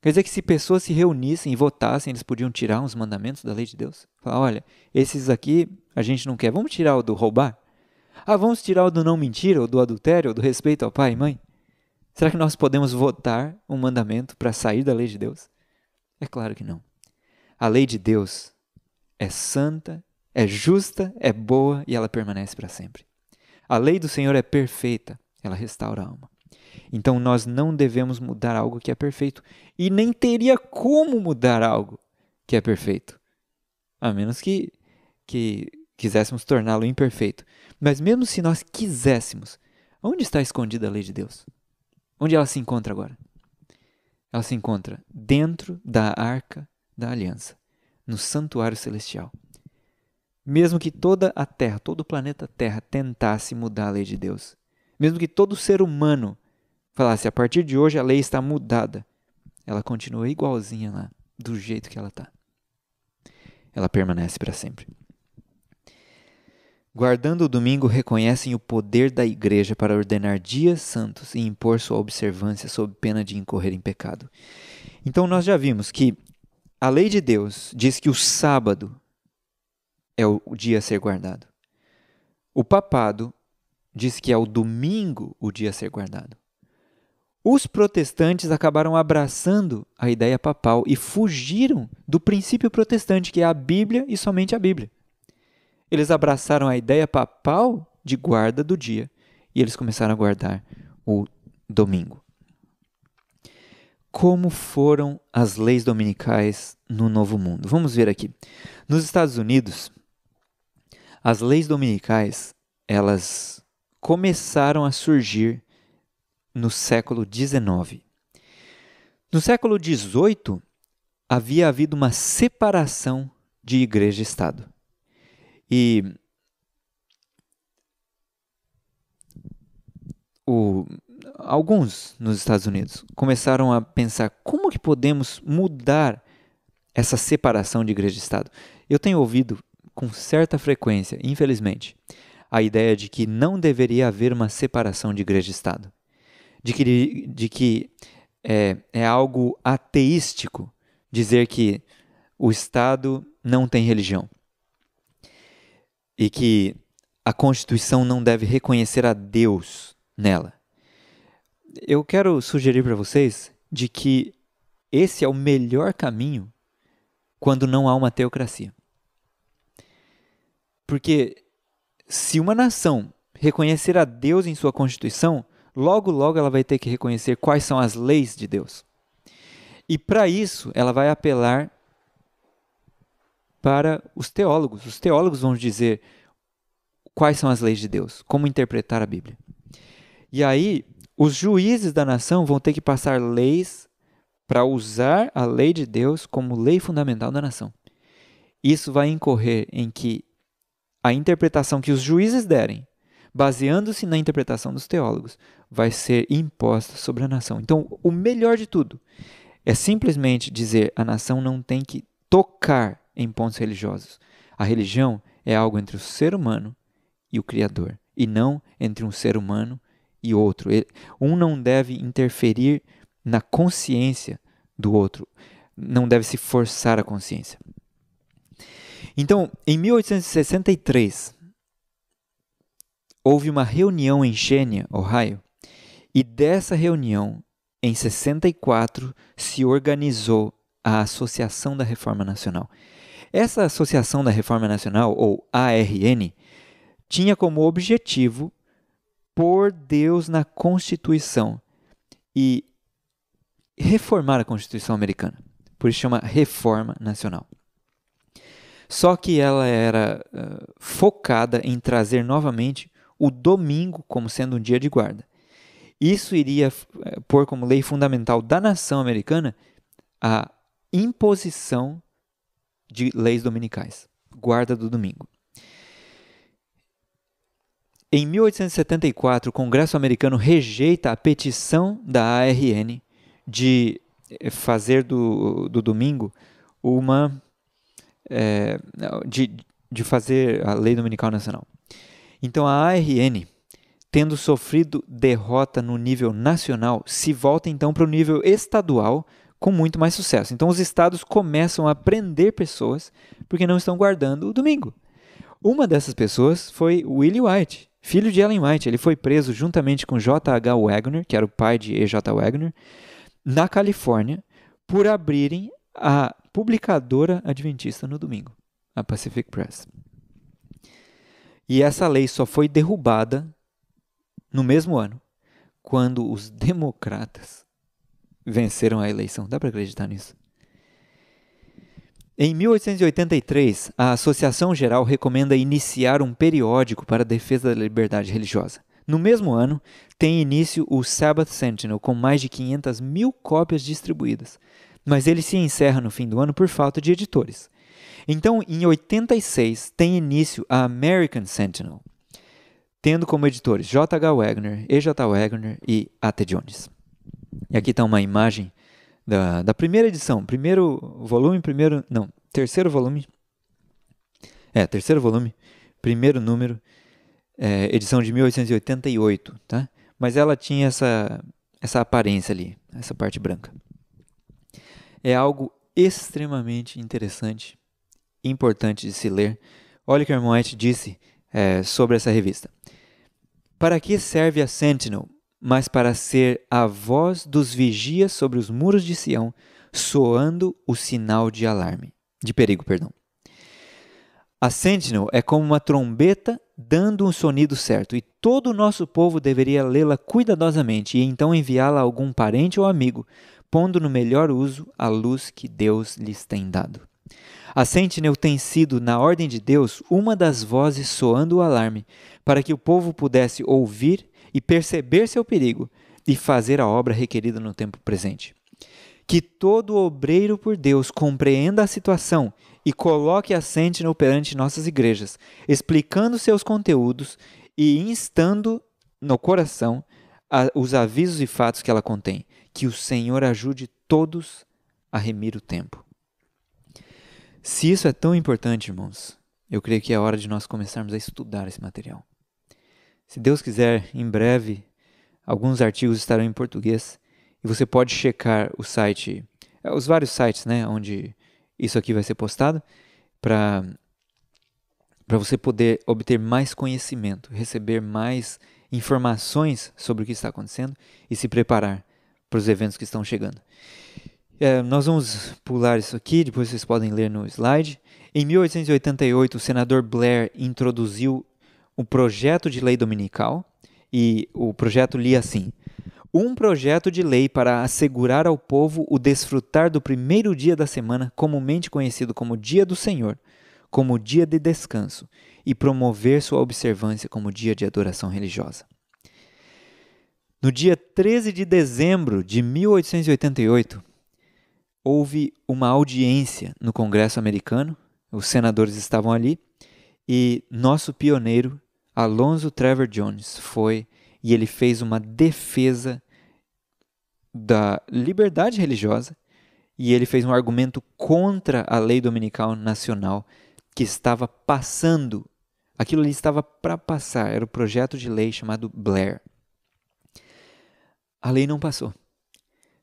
[SPEAKER 1] Quer dizer que se pessoas se reunissem e votassem, eles podiam tirar uns mandamentos da lei de Deus? Falar, olha, esses aqui a gente não quer, vamos tirar o do roubar? Ah, vamos tirar o do não mentir, ou do adultério, ou do respeito ao pai e mãe? Será que nós podemos votar um mandamento para sair da lei de Deus? É claro que não. A lei de Deus é santa, é justa, é boa e ela permanece para sempre. A lei do Senhor é perfeita, ela restaura a alma. Então nós não devemos mudar algo que é perfeito e nem teria como mudar algo que é perfeito. A menos que que quiséssemos torná-lo imperfeito. Mas mesmo se nós quiséssemos, onde está escondida a lei de Deus? Onde ela se encontra agora? Ela se encontra dentro da arca da aliança, no santuário celestial. Mesmo que toda a Terra, todo o planeta Terra tentasse mudar a lei de Deus, mesmo que todo ser humano falasse a partir de hoje a lei está mudada, ela continua igualzinha lá, do jeito que ela está. Ela permanece para sempre guardando o domingo, reconhecem o poder da igreja para ordenar dias santos e impor sua observância sob pena de incorrer em pecado. Então, nós já vimos que a lei de Deus diz que o sábado é o dia a ser guardado. O papado diz que é o domingo o dia a ser guardado. Os protestantes acabaram abraçando a ideia papal e fugiram do princípio protestante, que é a Bíblia e somente a Bíblia. Eles abraçaram a ideia papal de guarda do dia e eles começaram a guardar o domingo. Como foram as leis dominicais no Novo Mundo? Vamos ver aqui. Nos Estados Unidos, as leis dominicais elas começaram a surgir no século XIX. No século XVIII havia havido uma separação de igreja e Estado. E o, alguns nos Estados Unidos começaram a pensar como que podemos mudar essa separação de igreja e Estado. Eu tenho ouvido com certa frequência, infelizmente, a ideia de que não deveria haver uma separação de igreja e Estado, de que, de que é, é algo ateístico dizer que o Estado não tem religião e que a Constituição não deve reconhecer a Deus nela. Eu quero sugerir para vocês de que esse é o melhor caminho quando não há uma teocracia. Porque se uma nação reconhecer a Deus em sua Constituição, logo logo ela vai ter que reconhecer quais são as leis de Deus. E para isso, ela vai apelar para os teólogos. Os teólogos vão dizer quais são as leis de Deus, como interpretar a Bíblia. E aí, os juízes da nação vão ter que passar leis para usar a lei de Deus como lei fundamental da nação. Isso vai incorrer em que a interpretação que os juízes derem, baseando-se na interpretação dos teólogos, vai ser imposta sobre a nação. Então, o melhor de tudo é simplesmente dizer a nação não tem que tocar em pontos religiosos. A religião é algo entre o ser humano e o Criador, e não entre um ser humano e outro. Um não deve interferir na consciência do outro, não deve se forçar a consciência. Então, em 1863, houve uma reunião em Xenia, Ohio, e dessa reunião, em 64, se organizou a Associação da Reforma Nacional. Essa Associação da Reforma Nacional, ou ARN, tinha como objetivo pôr Deus na Constituição e reformar a Constituição americana. Por isso chama Reforma Nacional. Só que ela era uh, focada em trazer novamente o domingo como sendo um dia de guarda. Isso iria pôr como lei fundamental da nação americana a imposição de leis dominicais, guarda do domingo. Em 1874, o Congresso americano rejeita a petição da ARN de eh, fazer do, do domingo uma. É, de, de fazer a lei dominical nacional. Então a ARN, tendo sofrido derrota no nível nacional, se volta então para o nível estadual com muito mais sucesso. Então os estados começam a prender pessoas porque não estão guardando o domingo. Uma dessas pessoas foi Willie White, filho de Ellen White. Ele foi preso juntamente com J.H. Wagner, que era o pai de E.J. Wagner, na Califórnia, por abrirem a publicadora adventista no domingo, a Pacific Press. E essa lei só foi derrubada no mesmo ano, quando os democratas venceram a eleição. Dá para acreditar nisso? Em 1883, a Associação Geral recomenda iniciar um periódico para a defesa da liberdade religiosa. No mesmo ano, tem início o Sabbath Sentinel, com mais de 500 mil cópias distribuídas, mas ele se encerra no fim do ano por falta de editores. Então, em 86, tem início a American Sentinel, tendo como editores J.H. Wagner, E.J. Wagner e A.T. Jones. E aqui está uma imagem da, da primeira edição, primeiro volume, primeiro. Não, terceiro volume. É, terceiro volume, primeiro número, é, edição de 1888, tá? Mas ela tinha essa, essa aparência ali, essa parte branca. É algo extremamente interessante, importante de se ler. Olha o que Hermann disse é, sobre essa revista. Para que serve a Sentinel? mas para ser a voz dos vigias sobre os muros de Sião, soando o sinal de alarme, de perigo, perdão. A Sentinel é como uma trombeta dando um sonido certo, e todo o nosso povo deveria lê-la cuidadosamente e então enviá-la a algum parente ou amigo, pondo no melhor uso a luz que Deus lhes tem dado. A Sentinel tem sido, na ordem de Deus, uma das vozes soando o alarme, para que o povo pudesse ouvir e perceber seu perigo e fazer a obra requerida no tempo presente. Que todo obreiro por Deus compreenda a situação e coloque a no perante nossas igrejas, explicando seus conteúdos e instando no coração a, os avisos e fatos que ela contém. Que o Senhor ajude todos a remir o tempo. Se isso é tão importante, irmãos, eu creio que é hora de nós começarmos a estudar esse material. Se Deus quiser, em breve alguns artigos estarão em português e você pode checar o site, é, os vários sites, né, onde isso aqui vai ser postado para para você poder obter mais conhecimento, receber mais informações sobre o que está acontecendo e se preparar para os eventos que estão chegando. É, nós vamos pular isso aqui, depois vocês podem ler no slide. Em 1888, o senador Blair introduziu o projeto de lei dominical e o projeto lia assim: um projeto de lei para assegurar ao povo o desfrutar do primeiro dia da semana, comumente conhecido como Dia do Senhor, como dia de descanso, e promover sua observância como dia de adoração religiosa. No dia 13 de dezembro de 1888, houve uma audiência no Congresso americano, os senadores estavam ali e nosso pioneiro, Alonso Trevor Jones, foi e ele fez uma defesa da liberdade religiosa e ele fez um argumento contra a lei dominical nacional que estava passando. Aquilo ali estava para passar, era o projeto de lei chamado Blair. A lei não passou.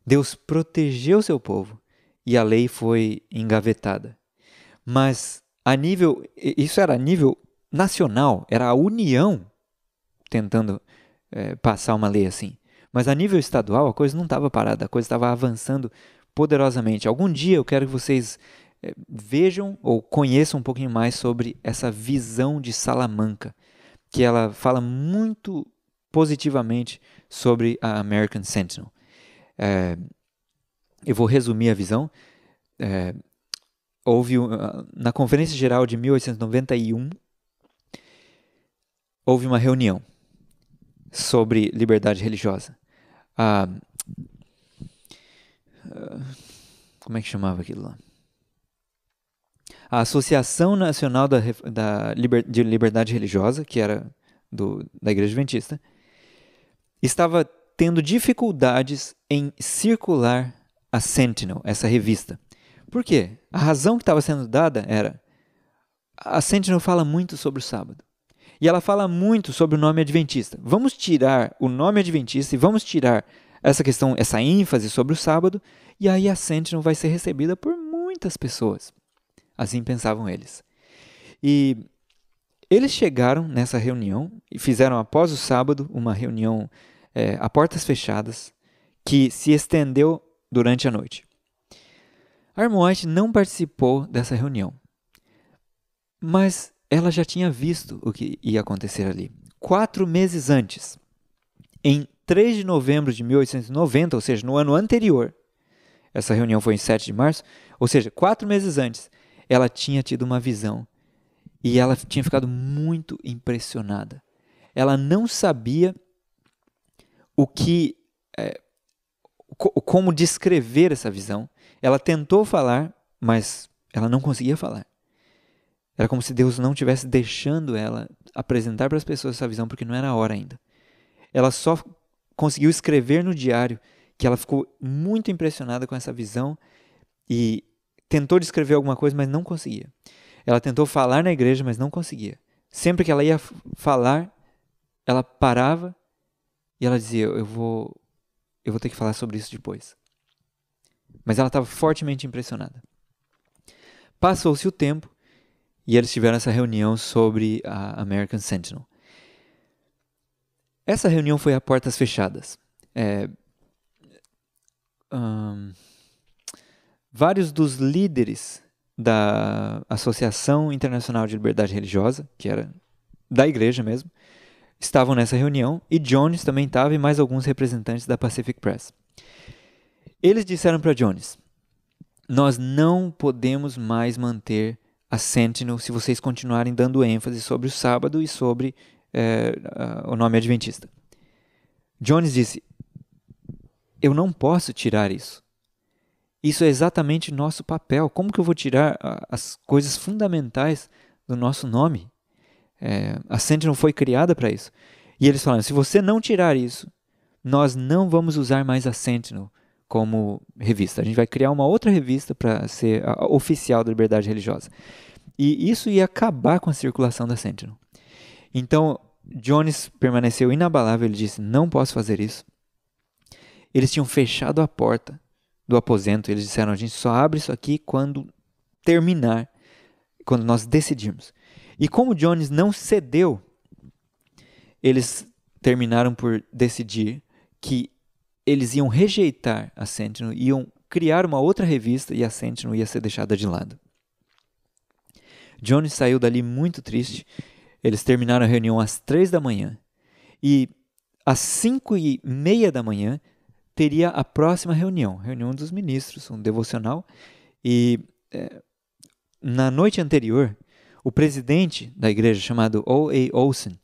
[SPEAKER 1] Deus protegeu seu povo e a lei foi engavetada. Mas a nível, isso era a nível nacional, era a União tentando é, passar uma lei assim. Mas a nível estadual a coisa não estava parada, a coisa estava avançando poderosamente. Algum dia eu quero que vocês é, vejam ou conheçam um pouquinho mais sobre essa visão de Salamanca, que ela fala muito positivamente sobre a American Sentinel. É, eu vou resumir a visão. É, houve ah, na Conferência Geral de 1891 houve uma reunião sobre liberdade religiosa. Ah, ah, como é que chamava aquilo lá? A Associação Nacional da, da Liber, de Liberdade Religiosa, que era do, da Igreja Adventista, estava tendo dificuldades em circular a Sentinel, essa revista. Por quê? a razão que estava sendo dada era: a Sentinel fala muito sobre o sábado. E ela fala muito sobre o nome adventista. Vamos tirar o nome adventista e vamos tirar essa questão, essa ênfase sobre o sábado, e aí a Sentinel vai ser recebida por muitas pessoas. Assim pensavam eles. E eles chegaram nessa reunião e fizeram após o sábado uma reunião é, a portas fechadas que se estendeu durante a noite. Armoite não participou dessa reunião, mas ela já tinha visto o que ia acontecer ali. Quatro meses antes, em 3 de novembro de 1890, ou seja, no ano anterior, essa reunião foi em 7 de março, ou seja, quatro meses antes, ela tinha tido uma visão e ela tinha ficado muito impressionada. Ela não sabia o que. É, como descrever essa visão, ela tentou falar, mas ela não conseguia falar. Era como se Deus não tivesse deixando ela apresentar para as pessoas essa visão, porque não era a hora ainda. Ela só conseguiu escrever no diário que ela ficou muito impressionada com essa visão e tentou descrever alguma coisa, mas não conseguia. Ela tentou falar na igreja, mas não conseguia. Sempre que ela ia falar, ela parava e ela dizia: "Eu vou eu vou ter que falar sobre isso depois" mas ela estava fortemente impressionada. Passou-se o tempo e eles tiveram essa reunião sobre a American Sentinel. Essa reunião foi a portas fechadas. É, um, vários dos líderes da Associação Internacional de Liberdade Religiosa, que era da igreja mesmo, estavam nessa reunião e Jones também estava e mais alguns representantes da Pacific Press. Eles disseram para Jones: Nós não podemos mais manter a Sentinel se vocês continuarem dando ênfase sobre o sábado e sobre é, o nome adventista. Jones disse: Eu não posso tirar isso. Isso é exatamente nosso papel. Como que eu vou tirar as coisas fundamentais do nosso nome? É, a Sentinel foi criada para isso. E eles falaram: se você não tirar isso, nós não vamos usar mais a Sentinel como revista. A gente vai criar uma outra revista para ser oficial da liberdade religiosa. E isso ia acabar com a circulação da Sentinel. Então, Jones permaneceu inabalável, ele disse: "Não posso fazer isso". Eles tinham fechado a porta do aposento, eles disseram: "A gente só abre isso aqui quando terminar, quando nós decidirmos". E como Jones não cedeu, eles terminaram por decidir que eles iam rejeitar a Sentinel, iam criar uma outra revista e a Sentinel ia ser deixada de lado. Jones saiu dali muito triste. Eles terminaram a reunião às três da manhã e às cinco e meia da manhã teria a próxima reunião, reunião dos ministros, um devocional. E é, na noite anterior, o presidente da igreja, chamado O.A. Olsen,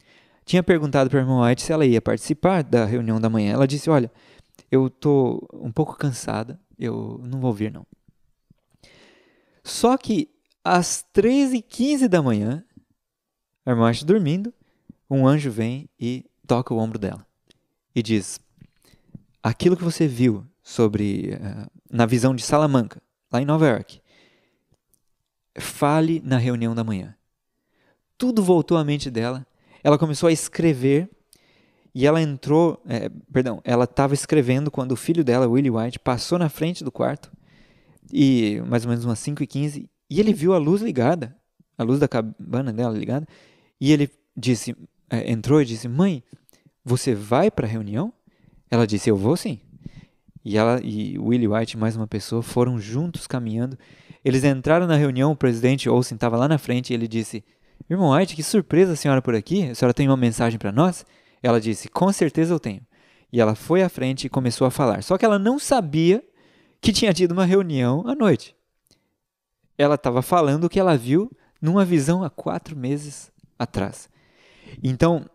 [SPEAKER 1] tinha perguntado para a irmã White se ela ia participar da reunião da manhã. Ela disse: Olha, eu tô um pouco cansada, eu não vou vir não. Só que às 13h15 da manhã, a irmã está dormindo, um anjo vem e toca o ombro dela e diz: Aquilo que você viu sobre eh, na visão de Salamanca, lá em Nova York, fale na reunião da manhã. Tudo voltou à mente dela. Ela começou a escrever e ela entrou, é, perdão, ela estava escrevendo quando o filho dela, Willie White, passou na frente do quarto, e mais ou menos umas 5 e 15 e ele viu a luz ligada, a luz da cabana dela ligada, e ele disse, é, entrou e disse, mãe, você vai para a reunião? Ela disse, eu vou sim. E ela e Willie White, mais uma pessoa, foram juntos caminhando. Eles entraram na reunião, o presidente Olsen estava lá na frente e ele disse, irmão White, que surpresa a senhora por aqui, a senhora tem uma mensagem para nós? Ela disse: Com certeza eu tenho. E ela foi à frente e começou a falar. Só que ela não sabia que tinha tido uma reunião à noite. Ela estava falando o que ela viu numa visão há quatro meses atrás. Então,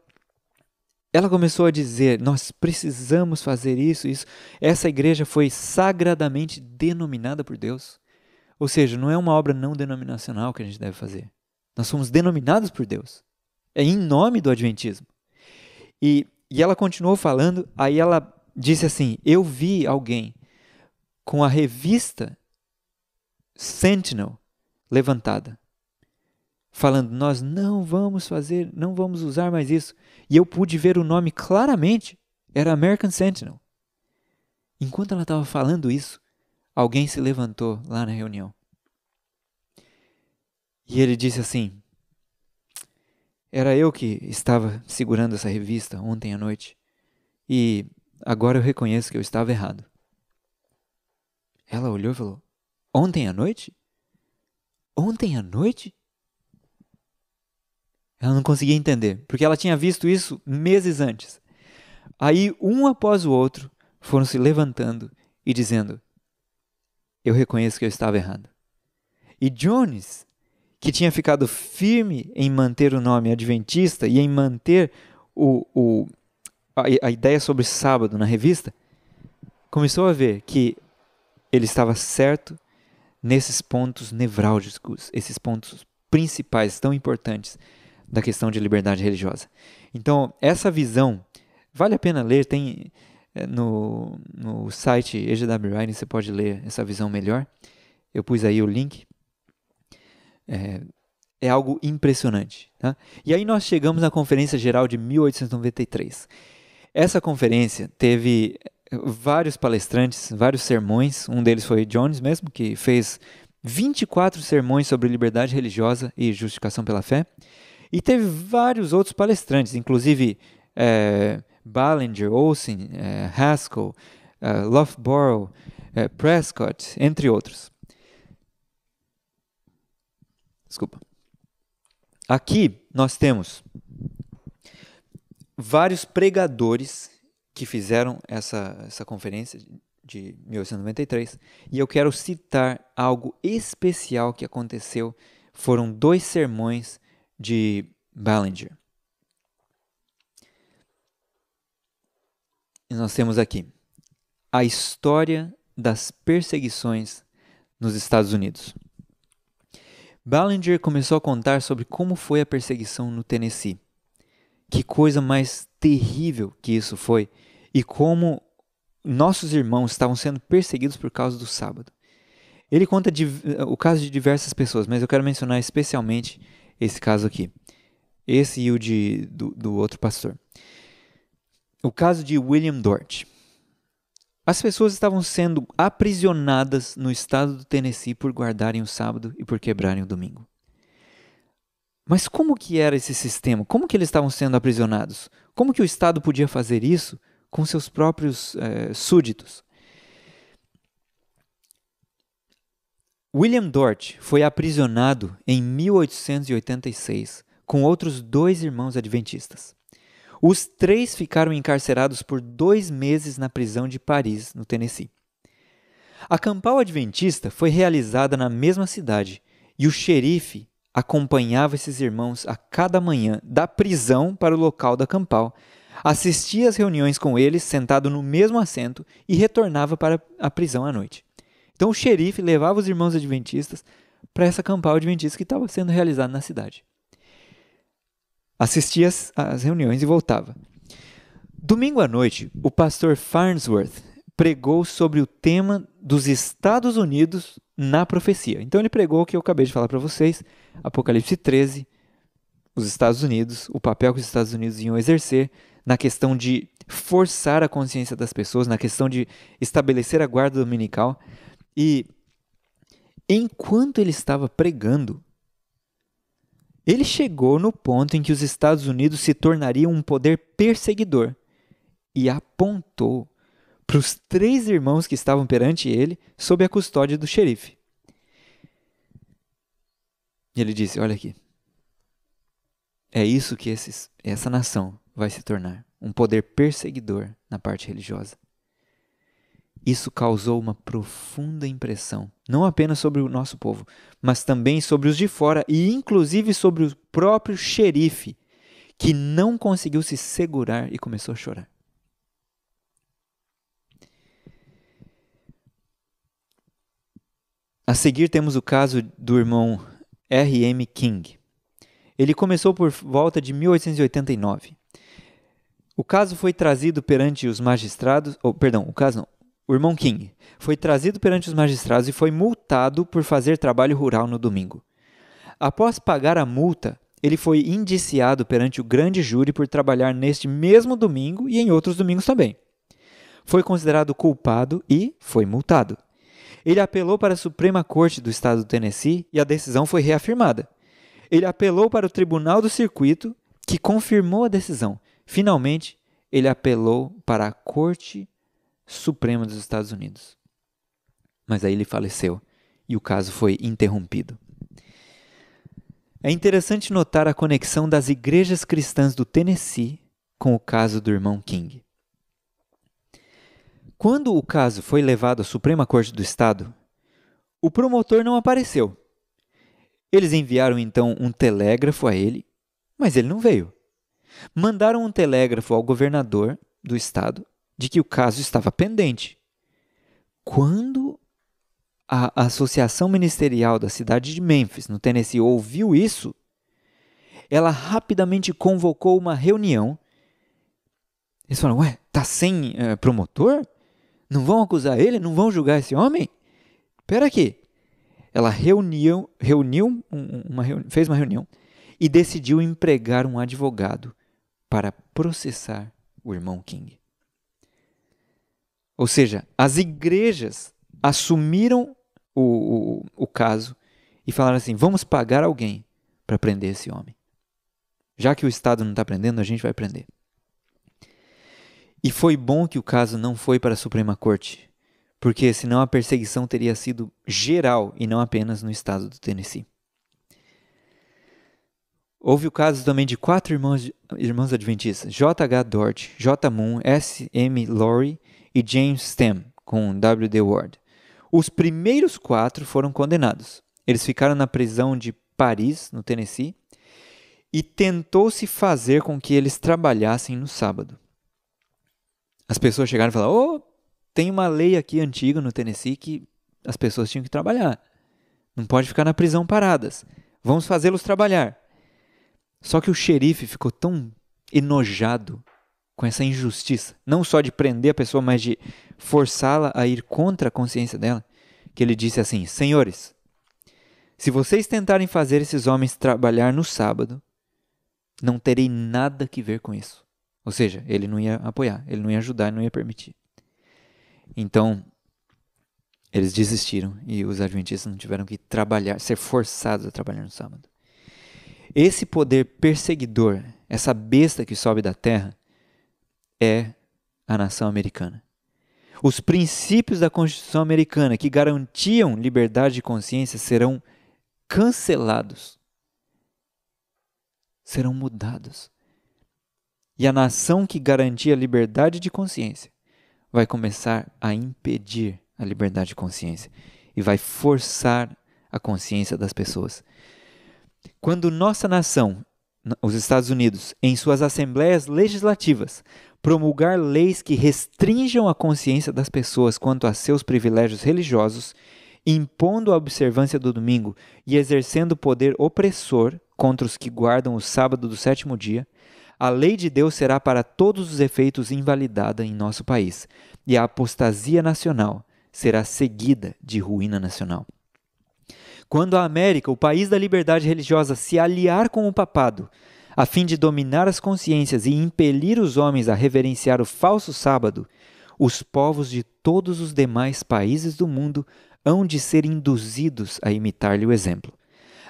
[SPEAKER 1] ela começou a dizer: Nós precisamos fazer isso, isso. Essa igreja foi sagradamente denominada por Deus. Ou seja, não é uma obra não denominacional que a gente deve fazer. Nós somos denominados por Deus. É em nome do Adventismo. E, e ela continuou falando, aí ela disse assim: Eu vi alguém com a revista Sentinel levantada, falando: Nós não vamos fazer, não vamos usar mais isso. E eu pude ver o nome claramente: era American Sentinel. Enquanto ela estava falando isso, alguém se levantou lá na reunião. E ele disse assim: era eu que estava segurando essa revista ontem à noite. E agora eu reconheço que eu estava errado. Ela olhou e falou: Ontem à noite? Ontem à noite? Ela não conseguia entender, porque ela tinha visto isso meses antes. Aí, um após o outro, foram se levantando e dizendo: Eu reconheço que eu estava errado. E Jones que tinha ficado firme em manter o nome adventista e em manter o, o, a, a ideia sobre sábado na revista, começou a ver que ele estava certo nesses pontos nevrálgicos, esses pontos principais tão importantes da questão de liberdade religiosa. Então, essa visão vale a pena ler, tem eh, no, no site EGW Ryan você pode ler essa visão melhor. Eu pus aí o link é, é algo impressionante. Né? E aí nós chegamos na Conferência Geral de 1893. Essa conferência teve eh, vários palestrantes, vários sermões. Um deles foi Jones mesmo, que fez 24 sermões sobre liberdade religiosa e justificação pela fé. E teve vários outros palestrantes, inclusive é, Ballinger, Olsen, é, Haskell, é, Loughborough, é, Prescott, entre outros. Desculpa. Aqui nós temos vários pregadores que fizeram essa, essa conferência de 1893 e eu quero citar algo especial que aconteceu. Foram dois sermões de Ballinger. E nós temos aqui a história das perseguições nos Estados Unidos. Ballinger começou a contar sobre como foi a perseguição no Tennessee. Que coisa mais terrível que isso foi e como nossos irmãos estavam sendo perseguidos por causa do sábado. Ele conta o caso de diversas pessoas, mas eu quero mencionar especialmente esse caso aqui. Esse e o de, do, do outro pastor. O caso de William Dort. As pessoas estavam sendo aprisionadas no estado do Tennessee por guardarem o sábado e por quebrarem o domingo. Mas como que era esse sistema? Como que eles estavam sendo aprisionados? Como que o Estado podia fazer isso com seus próprios é, súditos? William Dort foi aprisionado em 1886 com outros dois irmãos adventistas. Os três ficaram encarcerados por dois meses na prisão de Paris, no Tennessee. A campal adventista foi realizada na mesma cidade e o xerife acompanhava esses irmãos a cada manhã da prisão para o local da campal, assistia às reuniões com eles sentado no mesmo assento e retornava para a prisão à noite. Então o xerife levava os irmãos adventistas para essa campal adventista que estava sendo realizada na cidade assistia às, reuniões e voltava. Domingo à noite, o pastor Farnsworth pregou sobre o tema dos Estados Unidos na profecia. Então ele pregou o que eu acabei de falar para vocês, Apocalipse 13, os Estados Unidos, o papel que os Estados Unidos iam exercer na questão de forçar a consciência das pessoas, na questão de estabelecer a guarda dominical. E enquanto ele estava pregando, ele chegou no ponto em que os Estados Unidos se tornariam um poder perseguidor e apontou para os três irmãos que estavam perante ele sob a custódia do xerife. ele disse: Olha aqui, é isso que esses, essa nação vai se tornar um poder perseguidor na parte religiosa. Isso causou uma profunda impressão, não apenas sobre o nosso povo, mas também sobre os de fora e inclusive sobre o próprio xerife, que não conseguiu se segurar e começou a chorar. A seguir temos o caso do irmão R.M. King. Ele começou por volta de 1889. O caso foi trazido perante os magistrados, ou perdão, o caso não, o irmão King, foi trazido perante os magistrados e foi multado por fazer trabalho rural no domingo. Após pagar a multa, ele foi indiciado perante o grande júri por trabalhar neste mesmo domingo e em outros domingos também. Foi considerado culpado e foi multado. Ele apelou para a Suprema Corte do Estado do Tennessee e a decisão foi reafirmada. Ele apelou para o Tribunal do Circuito, que confirmou a decisão. Finalmente, ele apelou para a Corte Supremo dos Estados Unidos. Mas aí ele faleceu e o caso foi interrompido. É interessante notar a conexão das igrejas cristãs do Tennessee com o caso do irmão King. Quando o caso foi levado à Suprema Corte do Estado, o promotor não apareceu. Eles enviaram então um telégrafo a ele, mas ele não veio. Mandaram um telégrafo ao governador do estado, de que o caso estava pendente. Quando a Associação Ministerial da cidade de Memphis, no Tennessee, ouviu isso, ela rapidamente convocou uma reunião. Eles falaram: Ué, tá sem eh, promotor? Não vão acusar ele? Não vão julgar esse homem? Espera aqui. Ela reuniu, reuniu uma, fez uma reunião e decidiu empregar um advogado para processar o irmão King. Ou seja, as igrejas assumiram o, o, o caso e falaram assim: vamos pagar alguém para prender esse homem. Já que o Estado não está prendendo, a gente vai prender. E foi bom que o caso não foi para a Suprema Corte, porque senão a perseguição teria sido geral e não apenas no estado do Tennessee. Houve o caso também de quatro irmãos, irmãos adventistas: J.H. Dort, J. Moon, S.M. Laurie e James Stem, com W.D. Ward. Os primeiros quatro foram condenados. Eles ficaram na prisão de Paris, no Tennessee, e tentou-se fazer com que eles trabalhassem no sábado. As pessoas chegaram e falaram: oh, tem uma lei aqui antiga no Tennessee que as pessoas tinham que trabalhar. Não pode ficar na prisão paradas. Vamos fazê-los trabalhar. Só que o xerife ficou tão enojado com essa injustiça, não só de prender a pessoa, mas de forçá-la a ir contra a consciência dela, que ele disse assim: Senhores, se vocês tentarem fazer esses homens trabalhar no sábado, não terei nada que ver com isso. Ou seja, ele não ia apoiar, ele não ia ajudar, ele não ia permitir. Então, eles desistiram e os adventistas não tiveram que trabalhar, ser forçados a trabalhar no sábado. Esse poder perseguidor, essa besta que sobe da terra, é a nação americana. Os princípios da Constituição americana que garantiam liberdade de consciência serão cancelados, serão mudados. E a nação que garantia a liberdade de consciência vai começar a impedir a liberdade de consciência e vai forçar a consciência das pessoas. Quando nossa nação, os Estados Unidos, em suas assembleias legislativas, promulgar leis que restringam a consciência das pessoas quanto a seus privilégios religiosos, impondo a observância do domingo e exercendo poder opressor contra os que guardam o sábado do sétimo dia, a lei de Deus será para todos os efeitos invalidada em nosso país, e a apostasia nacional será seguida de ruína nacional. Quando a América, o país da liberdade religiosa, se aliar com o papado, a fim de dominar as consciências e impelir os homens a reverenciar o falso sábado, os povos de todos os demais países do mundo hão de ser induzidos a imitar-lhe o exemplo.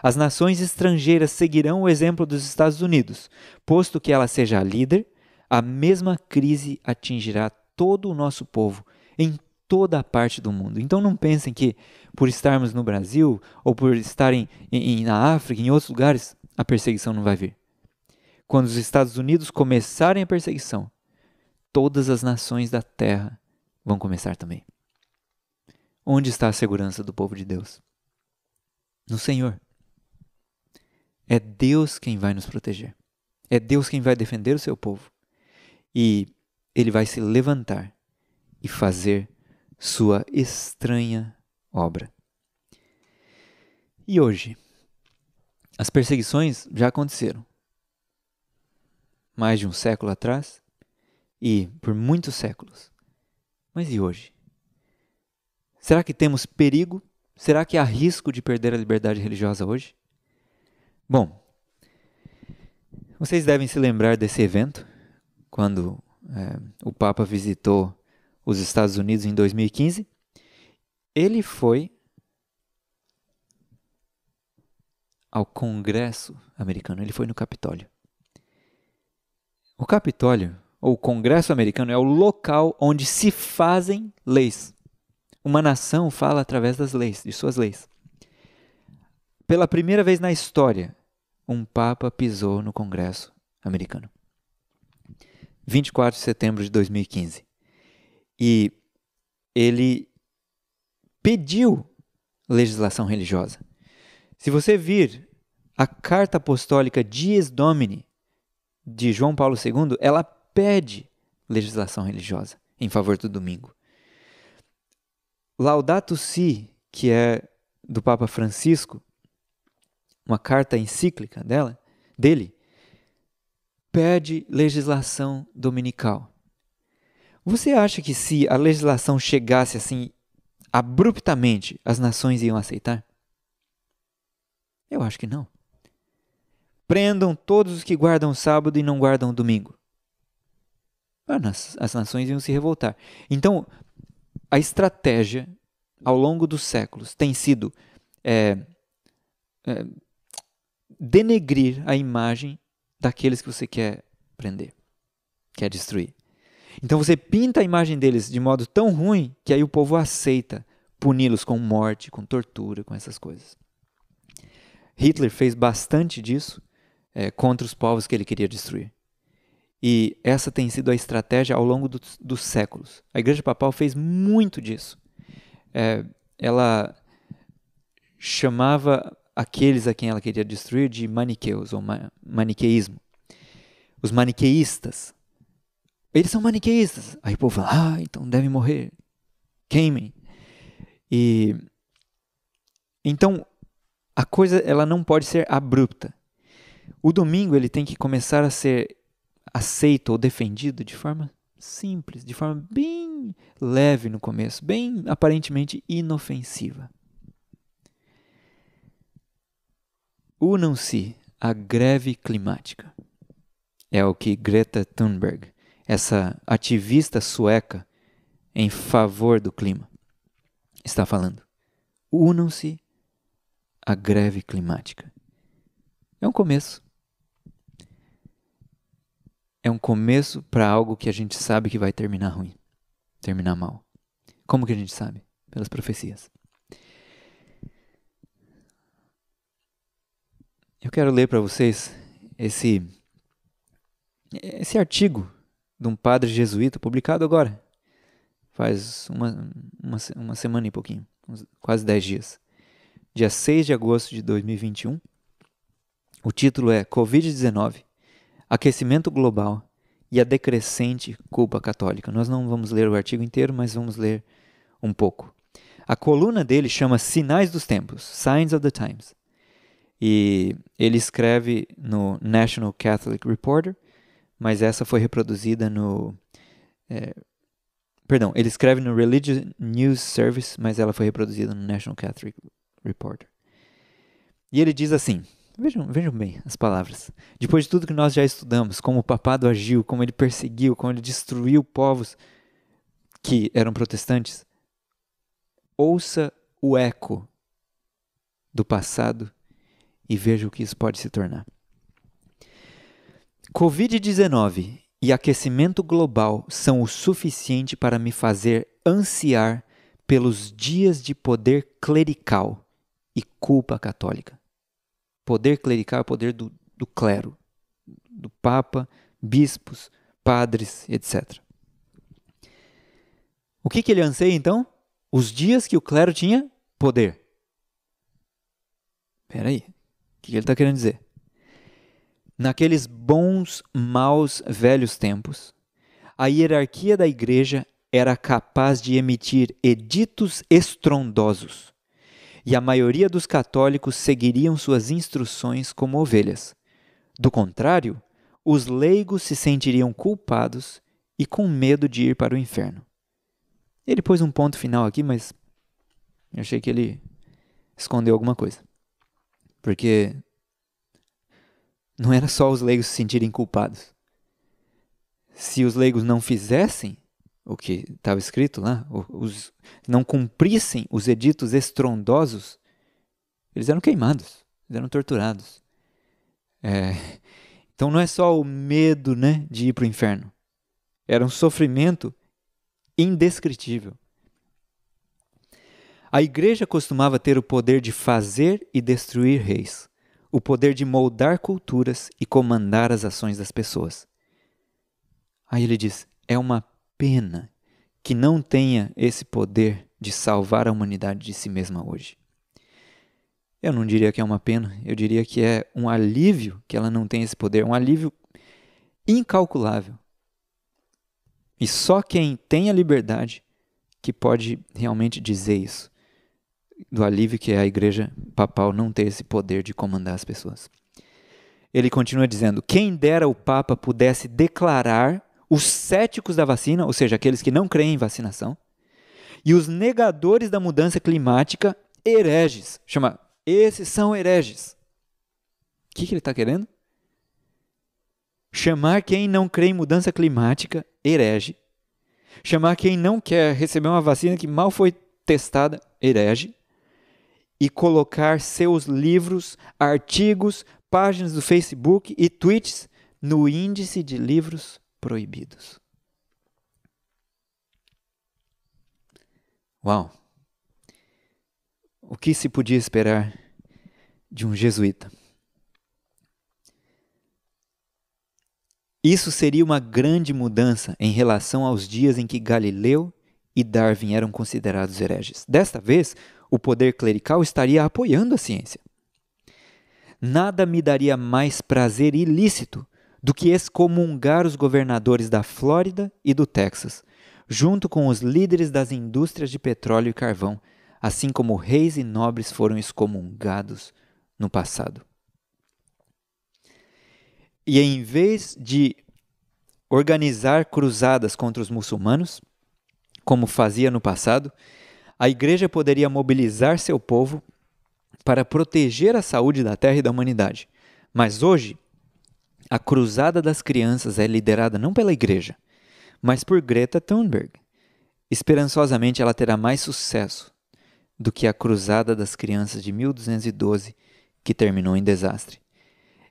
[SPEAKER 1] As nações estrangeiras seguirão o exemplo dos Estados Unidos, posto que ela seja a líder, a mesma crise atingirá todo o nosso povo em toda a parte do mundo. Então não pensem que por estarmos no Brasil ou por estarem em, em, na África, em outros lugares, a perseguição não vai vir. Quando os Estados Unidos começarem a perseguição, todas as nações da terra vão começar também. Onde está a segurança do povo de Deus? No Senhor. É Deus quem vai nos proteger. É Deus quem vai defender o seu povo. E ele vai se levantar e fazer sua estranha obra. E hoje, as perseguições já aconteceram mais de um século atrás e por muitos séculos. Mas e hoje? Será que temos perigo? Será que há risco de perder a liberdade religiosa hoje? Bom, vocês devem se lembrar desse evento, quando é, o Papa visitou os Estados Unidos em 2015. Ele foi ao Congresso americano, ele foi no Capitólio. O Capitólio, ou Congresso Americano, é o local onde se fazem leis. Uma nação fala através das leis, de suas leis. Pela primeira vez na história, um Papa pisou no Congresso Americano. 24 de setembro de 2015. E ele pediu legislação religiosa. Se você vir a Carta Apostólica Dies Domini, de João Paulo II, ela pede legislação religiosa em favor do domingo. Laudato Si, que é do Papa Francisco, uma carta encíclica dela, dele, pede legislação dominical. Você acha que se a legislação chegasse assim abruptamente, as nações iam aceitar? Eu acho que não. Prendam todos os que guardam sábado e não guardam domingo. Ah, as nações iam se revoltar. Então, a estratégia ao longo dos séculos tem sido é, é, denegrir a imagem daqueles que você quer prender, quer destruir. Então você pinta a imagem deles de modo tão ruim que aí o povo aceita puni-los com morte, com tortura, com essas coisas. Hitler fez bastante disso é, contra os povos que ele queria destruir. E essa tem sido a estratégia ao longo do, dos séculos. A Igreja Papal fez muito disso. É, ela chamava aqueles a quem ela queria destruir de maniqueus ou ma maniqueísmo. Os maniqueístas. Eles são maniqueístas. Aí o povo fala, ah, então devem morrer. Queimem. E então a coisa ela não pode ser abrupta. O domingo ele tem que começar a ser aceito ou defendido de forma simples, de forma bem leve no começo, bem aparentemente inofensiva. Unam-se à greve climática. É o que Greta Thunberg, essa ativista sueca em favor do clima, está falando. Unam-se à greve climática. É um começo. É um começo para algo que a gente sabe que vai terminar ruim, terminar mal. Como que a gente sabe? Pelas profecias. Eu quero ler para vocês esse esse artigo de um padre jesuíta publicado agora, faz uma, uma, uma semana e pouquinho, quase dez dias. Dia 6 de agosto de 2021, o título é Covid-19, Aquecimento Global e a Decrescente Culpa Católica. Nós não vamos ler o artigo inteiro, mas vamos ler um pouco. A coluna dele chama Sinais dos Tempos, Signs of the Times. E ele escreve no National Catholic Reporter, mas essa foi reproduzida no. É, perdão, ele escreve no Religious News Service, mas ela foi reproduzida no National Catholic Reporter. E ele diz assim: Vejam, vejam bem as palavras. Depois de tudo que nós já estudamos, como o papado agiu, como ele perseguiu, como ele destruiu povos que eram protestantes, ouça o eco do passado e veja o que isso pode se tornar. Covid-19 e aquecimento global são o suficiente para me fazer ansiar pelos dias de poder clerical e culpa católica poder clerical é o poder do, do clero, do papa, bispos, padres, etc. O que, que ele anseia então? Os dias que o clero tinha poder. Peraí, o que, que ele está querendo dizer? Naqueles bons, maus, velhos tempos, a hierarquia da igreja era capaz de emitir editos estrondosos e a maioria dos católicos seguiriam suas instruções como ovelhas. Do contrário, os leigos se sentiriam culpados e com medo de ir para o inferno. Ele pôs um ponto final aqui, mas eu achei que ele escondeu alguma coisa. Porque não era só os leigos se sentirem culpados. Se os leigos não fizessem, o que estava escrito lá, os, não cumprissem os editos estrondosos, eles eram queimados, eles eram torturados. É, então não é só o medo né, de ir para o inferno, era um sofrimento indescritível. A igreja costumava ter o poder de fazer e destruir reis, o poder de moldar culturas e comandar as ações das pessoas. Aí ele diz: é uma pena que não tenha esse poder de salvar a humanidade de si mesma hoje. Eu não diria que é uma pena, eu diria que é um alívio que ela não tem esse poder, um alívio incalculável. E só quem tem a liberdade que pode realmente dizer isso, do alívio que é a igreja papal não ter esse poder de comandar as pessoas. Ele continua dizendo: quem dera o Papa pudesse declarar os céticos da vacina, ou seja, aqueles que não creem em vacinação, e os negadores da mudança climática, hereges. Chama, esses são hereges. O que, que ele está querendo? Chamar quem não crê em mudança climática herege. Chamar quem não quer receber uma vacina que mal foi testada herege. E colocar seus livros, artigos, páginas do Facebook e tweets no índice de livros proibidos. Uau! O que se podia esperar de um jesuíta? Isso seria uma grande mudança em relação aos dias em que Galileu e Darwin eram considerados hereges. Desta vez, o poder clerical estaria apoiando a ciência. Nada me daria mais prazer ilícito do que excomungar os governadores da Flórida e do Texas, junto com os líderes das indústrias de petróleo e carvão, assim como reis e nobres foram excomungados no passado. E em vez de organizar cruzadas contra os muçulmanos, como fazia no passado, a igreja poderia mobilizar seu povo para proteger a saúde da terra e da humanidade. Mas hoje, a Cruzada das Crianças é liderada não pela igreja, mas por Greta Thunberg. Esperançosamente ela terá mais sucesso do que a Cruzada das Crianças de 1212, que terminou em desastre.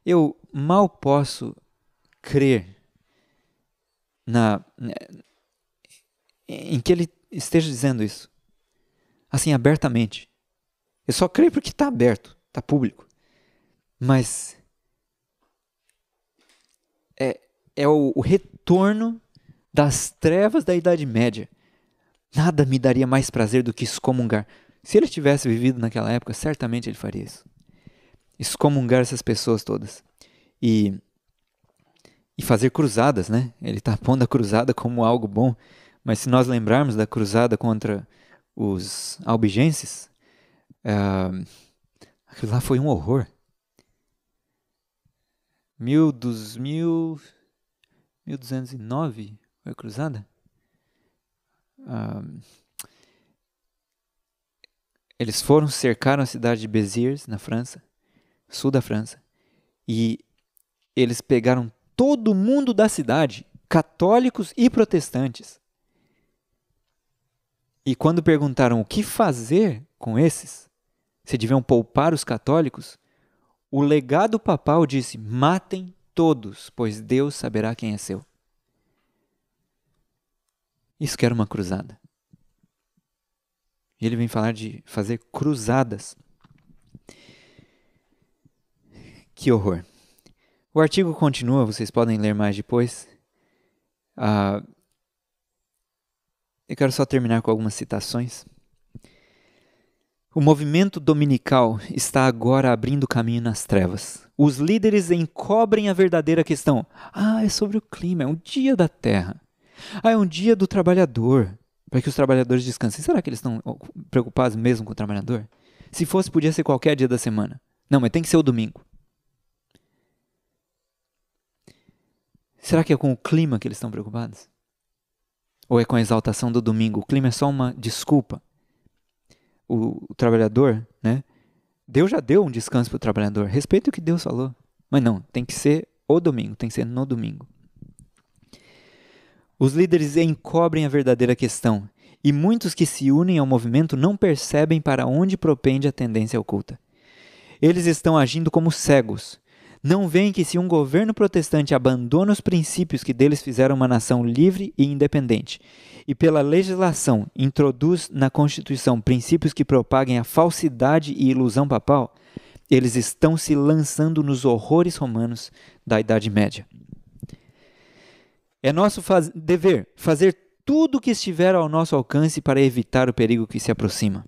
[SPEAKER 1] Eu mal posso crer na né, em que ele esteja dizendo isso. Assim abertamente. Eu só creio porque está aberto, está público. Mas é o, o retorno das trevas da Idade Média. Nada me daria mais prazer do que excomungar. Se ele tivesse vivido naquela época, certamente ele faria isso. Excomungar essas pessoas todas. E, e fazer cruzadas, né? Ele está pondo a cruzada como algo bom. Mas se nós lembrarmos da cruzada contra os albigenses, ah, aquilo lá foi um horror. Mil dos mil. 1209 foi a cruzada? Ah, eles foram, cercaram a cidade de Béziers, na França, sul da França, e eles pegaram todo mundo da cidade, católicos e protestantes. E quando perguntaram o que fazer com esses, se deviam poupar os católicos, o legado papal disse: matem todos, pois Deus saberá quem é seu. Isso que era uma cruzada. E ele vem falar de fazer cruzadas. Que horror. O artigo continua, vocês podem ler mais depois. Uh, eu quero só terminar com algumas citações. O movimento dominical está agora abrindo caminho nas trevas. Os líderes encobrem a verdadeira questão. Ah, é sobre o clima, é um dia da terra. Ah, é um dia do trabalhador, para que os trabalhadores descansem. Será que eles estão preocupados mesmo com o trabalhador? Se fosse, podia ser qualquer dia da semana. Não, mas tem que ser o domingo. Será que é com o clima que eles estão preocupados? Ou é com a exaltação do domingo? O clima é só uma desculpa o, o trabalhador, né? Deus já deu um descanso para o trabalhador. Respeita o que Deus falou. Mas não, tem que ser o domingo, tem que ser no domingo. Os líderes encobrem a verdadeira questão, e muitos que se unem ao movimento não percebem para onde propende a tendência oculta. Eles estão agindo como cegos, não veem que se um governo protestante abandona os princípios que deles fizeram uma nação livre e independente, e pela legislação introduz na Constituição princípios que propaguem a falsidade e ilusão papal, eles estão se lançando nos horrores romanos da Idade Média. É nosso faz dever fazer tudo o que estiver ao nosso alcance para evitar o perigo que se aproxima.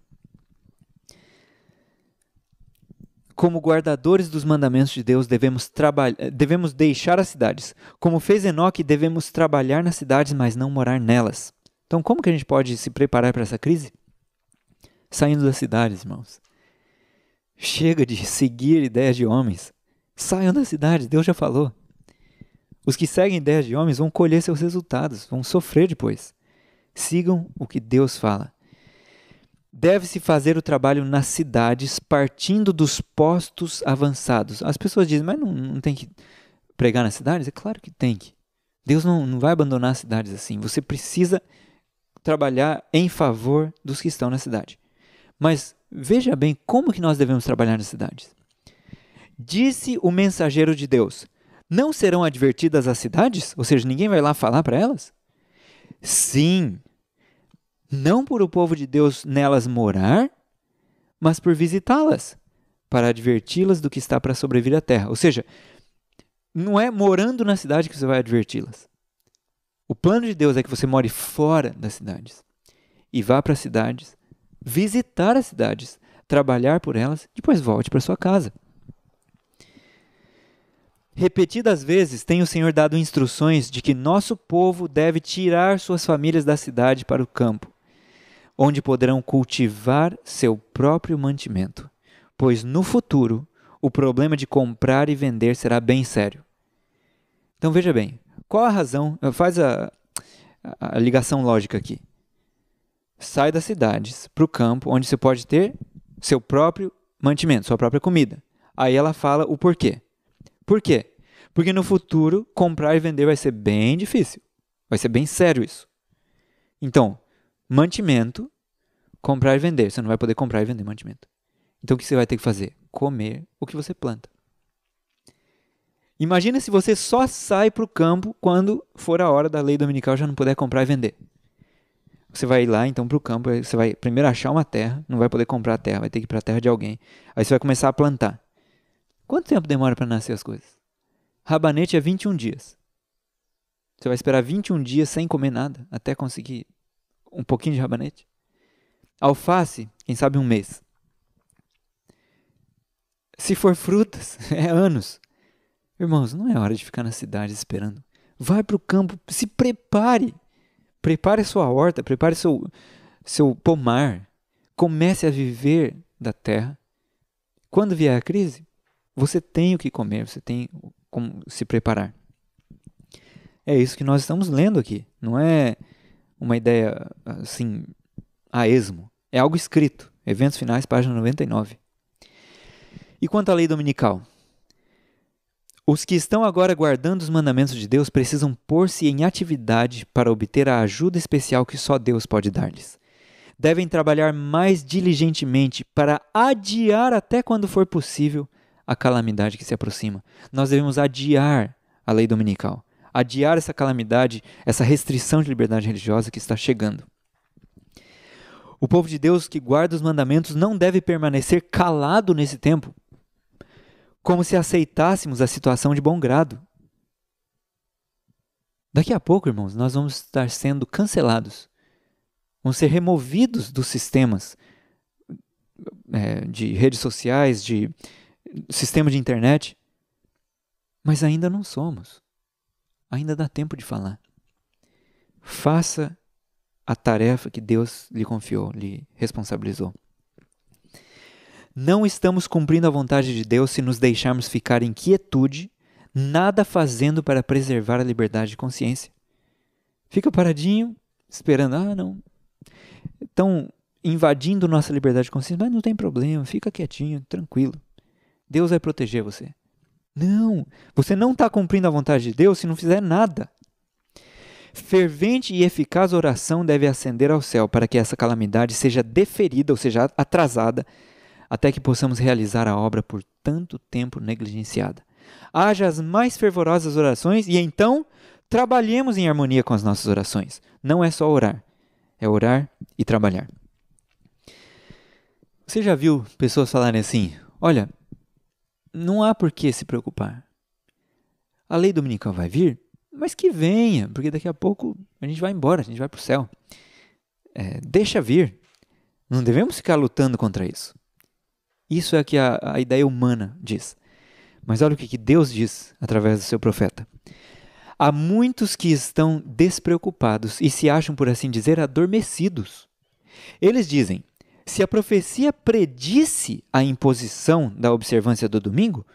[SPEAKER 1] como guardadores dos mandamentos de Deus, devemos, devemos deixar as cidades. Como fez Enoque, devemos trabalhar nas cidades, mas não morar nelas. Então, como que a gente pode se preparar para essa crise? Saindo das cidades, irmãos. Chega de seguir ideias de homens. Saiam das cidades, Deus já falou. Os que seguem ideias de homens vão colher seus resultados, vão sofrer depois. Sigam o que Deus fala. Deve-se fazer o trabalho nas cidades partindo dos postos avançados. As pessoas dizem, mas não, não tem que pregar nas cidades? É claro que tem que. Deus não, não vai abandonar as cidades assim. Você precisa trabalhar em favor dos que estão na cidade. Mas veja bem como que nós devemos trabalhar nas cidades. Disse o mensageiro de Deus: Não serão advertidas as cidades? Ou seja, ninguém vai lá falar para elas? Sim, não por o povo de Deus nelas morar, mas por visitá-las, para adverti-las do que está para sobreviver à terra. Ou seja, não é morando na cidade que você vai adverti-las. O plano de Deus é que você more fora das cidades e vá para as cidades, visitar as cidades, trabalhar por elas, depois volte para sua casa. Repetidas vezes tem o Senhor dado instruções de que nosso povo deve tirar suas famílias da cidade para o campo onde poderão cultivar seu próprio mantimento, pois no futuro o problema de comprar e vender será bem sério. Então veja bem, qual a razão? Faz a, a ligação lógica aqui. Sai das cidades para o campo, onde você pode ter seu próprio mantimento, sua própria comida. Aí ela fala o porquê. Por quê? Porque no futuro comprar e vender vai ser bem difícil. Vai ser bem sério isso. Então, mantimento, comprar e vender. Você não vai poder comprar e vender mantimento. Então o que você vai ter que fazer? Comer o que você planta. Imagina se você só sai para o campo quando for a hora da lei dominical já não puder comprar e vender. Você vai lá então para o campo, você vai primeiro achar uma terra, não vai poder comprar a terra, vai ter que ir para a terra de alguém. Aí você vai começar a plantar. Quanto tempo demora para nascer as coisas? Rabanete é 21 dias. Você vai esperar 21 dias sem comer nada até conseguir um pouquinho de rabanete. Alface, quem sabe um mês. Se for frutas, é anos. Irmãos, não é hora de ficar na cidade esperando. Vai para o campo, se prepare. Prepare sua horta, prepare seu, seu pomar. Comece a viver da terra. Quando vier a crise, você tem o que comer, você tem como se preparar. É isso que nós estamos lendo aqui. Não é uma ideia assim a esmo. É algo escrito. Eventos finais, página 99. E quanto à lei dominical? Os que estão agora guardando os mandamentos de Deus precisam pôr-se em atividade para obter a ajuda especial que só Deus pode dar-lhes. Devem trabalhar mais diligentemente para adiar até quando for possível a calamidade que se aproxima. Nós devemos adiar a lei dominical adiar essa calamidade, essa restrição de liberdade religiosa que está chegando. O povo de Deus que guarda os mandamentos não deve permanecer calado nesse tempo, como se aceitássemos a situação de bom grado. Daqui a pouco, irmãos, nós vamos estar sendo cancelados, vamos ser removidos dos sistemas é, de redes sociais, de sistema de internet, mas ainda não somos ainda dá tempo de falar. Faça a tarefa que Deus lhe confiou, lhe responsabilizou. Não estamos cumprindo a vontade de Deus se nos deixarmos ficar em quietude, nada fazendo para preservar a liberdade de consciência. Fica paradinho, esperando, ah, não. Estão invadindo nossa liberdade de consciência, mas não tem problema, fica quietinho, tranquilo. Deus vai proteger você. Não, você não está cumprindo a vontade de Deus se não fizer nada. Fervente e eficaz oração deve ascender ao céu para que essa calamidade seja deferida, ou seja, atrasada, até que possamos realizar a obra por tanto tempo negligenciada. Haja as mais fervorosas orações e então trabalhemos em harmonia com as nossas orações. Não é só orar, é orar e trabalhar. Você já viu pessoas falarem assim: olha, não há por que se preocupar. A lei dominical vai vir, mas que venha, porque daqui a pouco a gente vai embora, a gente vai para o céu. É, deixa vir. Não devemos ficar lutando contra isso. Isso é o que a, a ideia humana diz. Mas olha o que, que Deus diz através do seu profeta. Há muitos que estão despreocupados e se acham, por assim dizer, adormecidos. Eles dizem: se a profecia predisse a imposição da observância do domingo,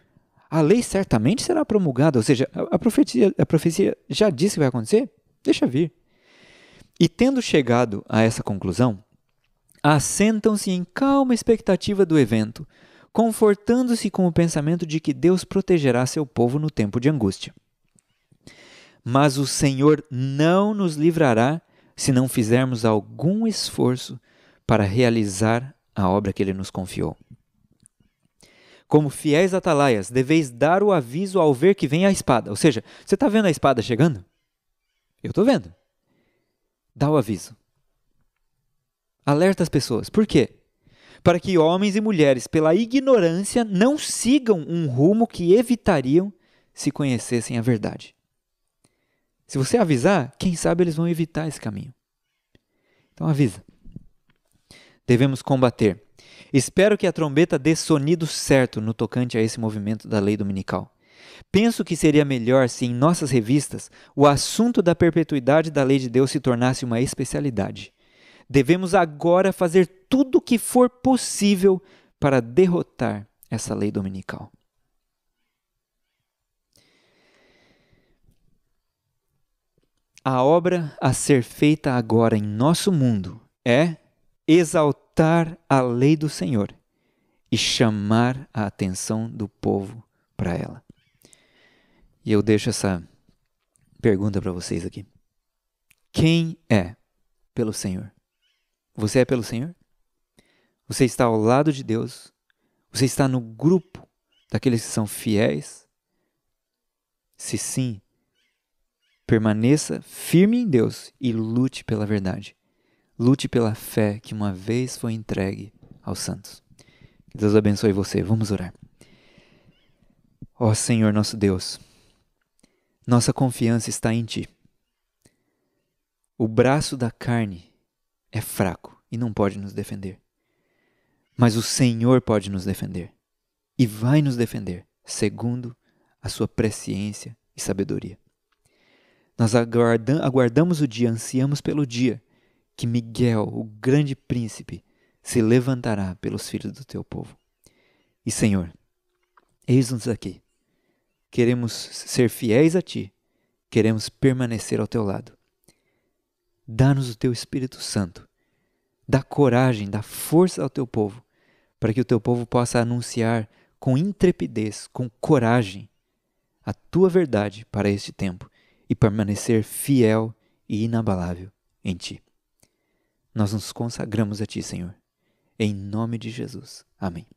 [SPEAKER 1] a lei certamente será promulgada, ou seja, a profecia, a profecia já disse que vai acontecer, deixa vir. E tendo chegado a essa conclusão, assentam-se em calma expectativa do evento, confortando-se com o pensamento de que Deus protegerá seu povo no tempo de angústia. Mas o Senhor não nos livrará se não fizermos algum esforço para realizar a obra que ele nos confiou. Como fiéis atalaias, deveis dar o aviso ao ver que vem a espada. Ou seja, você está vendo a espada chegando? Eu estou vendo. Dá o aviso. Alerta as pessoas. Por quê? Para que homens e mulheres, pela ignorância, não sigam um rumo que evitariam se conhecessem a verdade. Se você avisar, quem sabe eles vão evitar esse caminho. Então avisa devemos combater. Espero que a trombeta dê sonido certo no tocante a esse movimento da lei dominical. Penso que seria melhor se em nossas revistas o assunto da perpetuidade da lei de Deus se tornasse uma especialidade. Devemos agora fazer tudo o que for possível para derrotar essa lei dominical. A obra a ser feita agora em nosso mundo é exaltar a lei do Senhor e chamar a atenção do povo para ela. E eu deixo essa pergunta para vocês aqui. Quem é pelo Senhor? Você é pelo Senhor? Você está ao lado de Deus? Você está no grupo daqueles que são fiéis? Se sim, permaneça firme em Deus e lute pela verdade. Lute pela fé que uma vez foi entregue aos santos. Que Deus abençoe você. Vamos orar. Ó Senhor nosso Deus, nossa confiança está em Ti. O braço da carne é fraco e não pode nos defender. Mas o Senhor pode nos defender e vai nos defender segundo a Sua presciência e sabedoria. Nós aguardamos o dia, ansiamos pelo dia que Miguel, o grande príncipe, se levantará pelos filhos do teu povo. E Senhor, eis-nos aqui. Queremos ser fiéis a ti, queremos permanecer ao teu lado. Dá-nos o teu Espírito Santo. Dá coragem, dá força ao teu povo, para que o teu povo possa anunciar com intrepidez, com coragem, a tua verdade para este tempo e permanecer fiel e inabalável em ti. Nós nos consagramos a Ti, Senhor. Em nome de Jesus. Amém.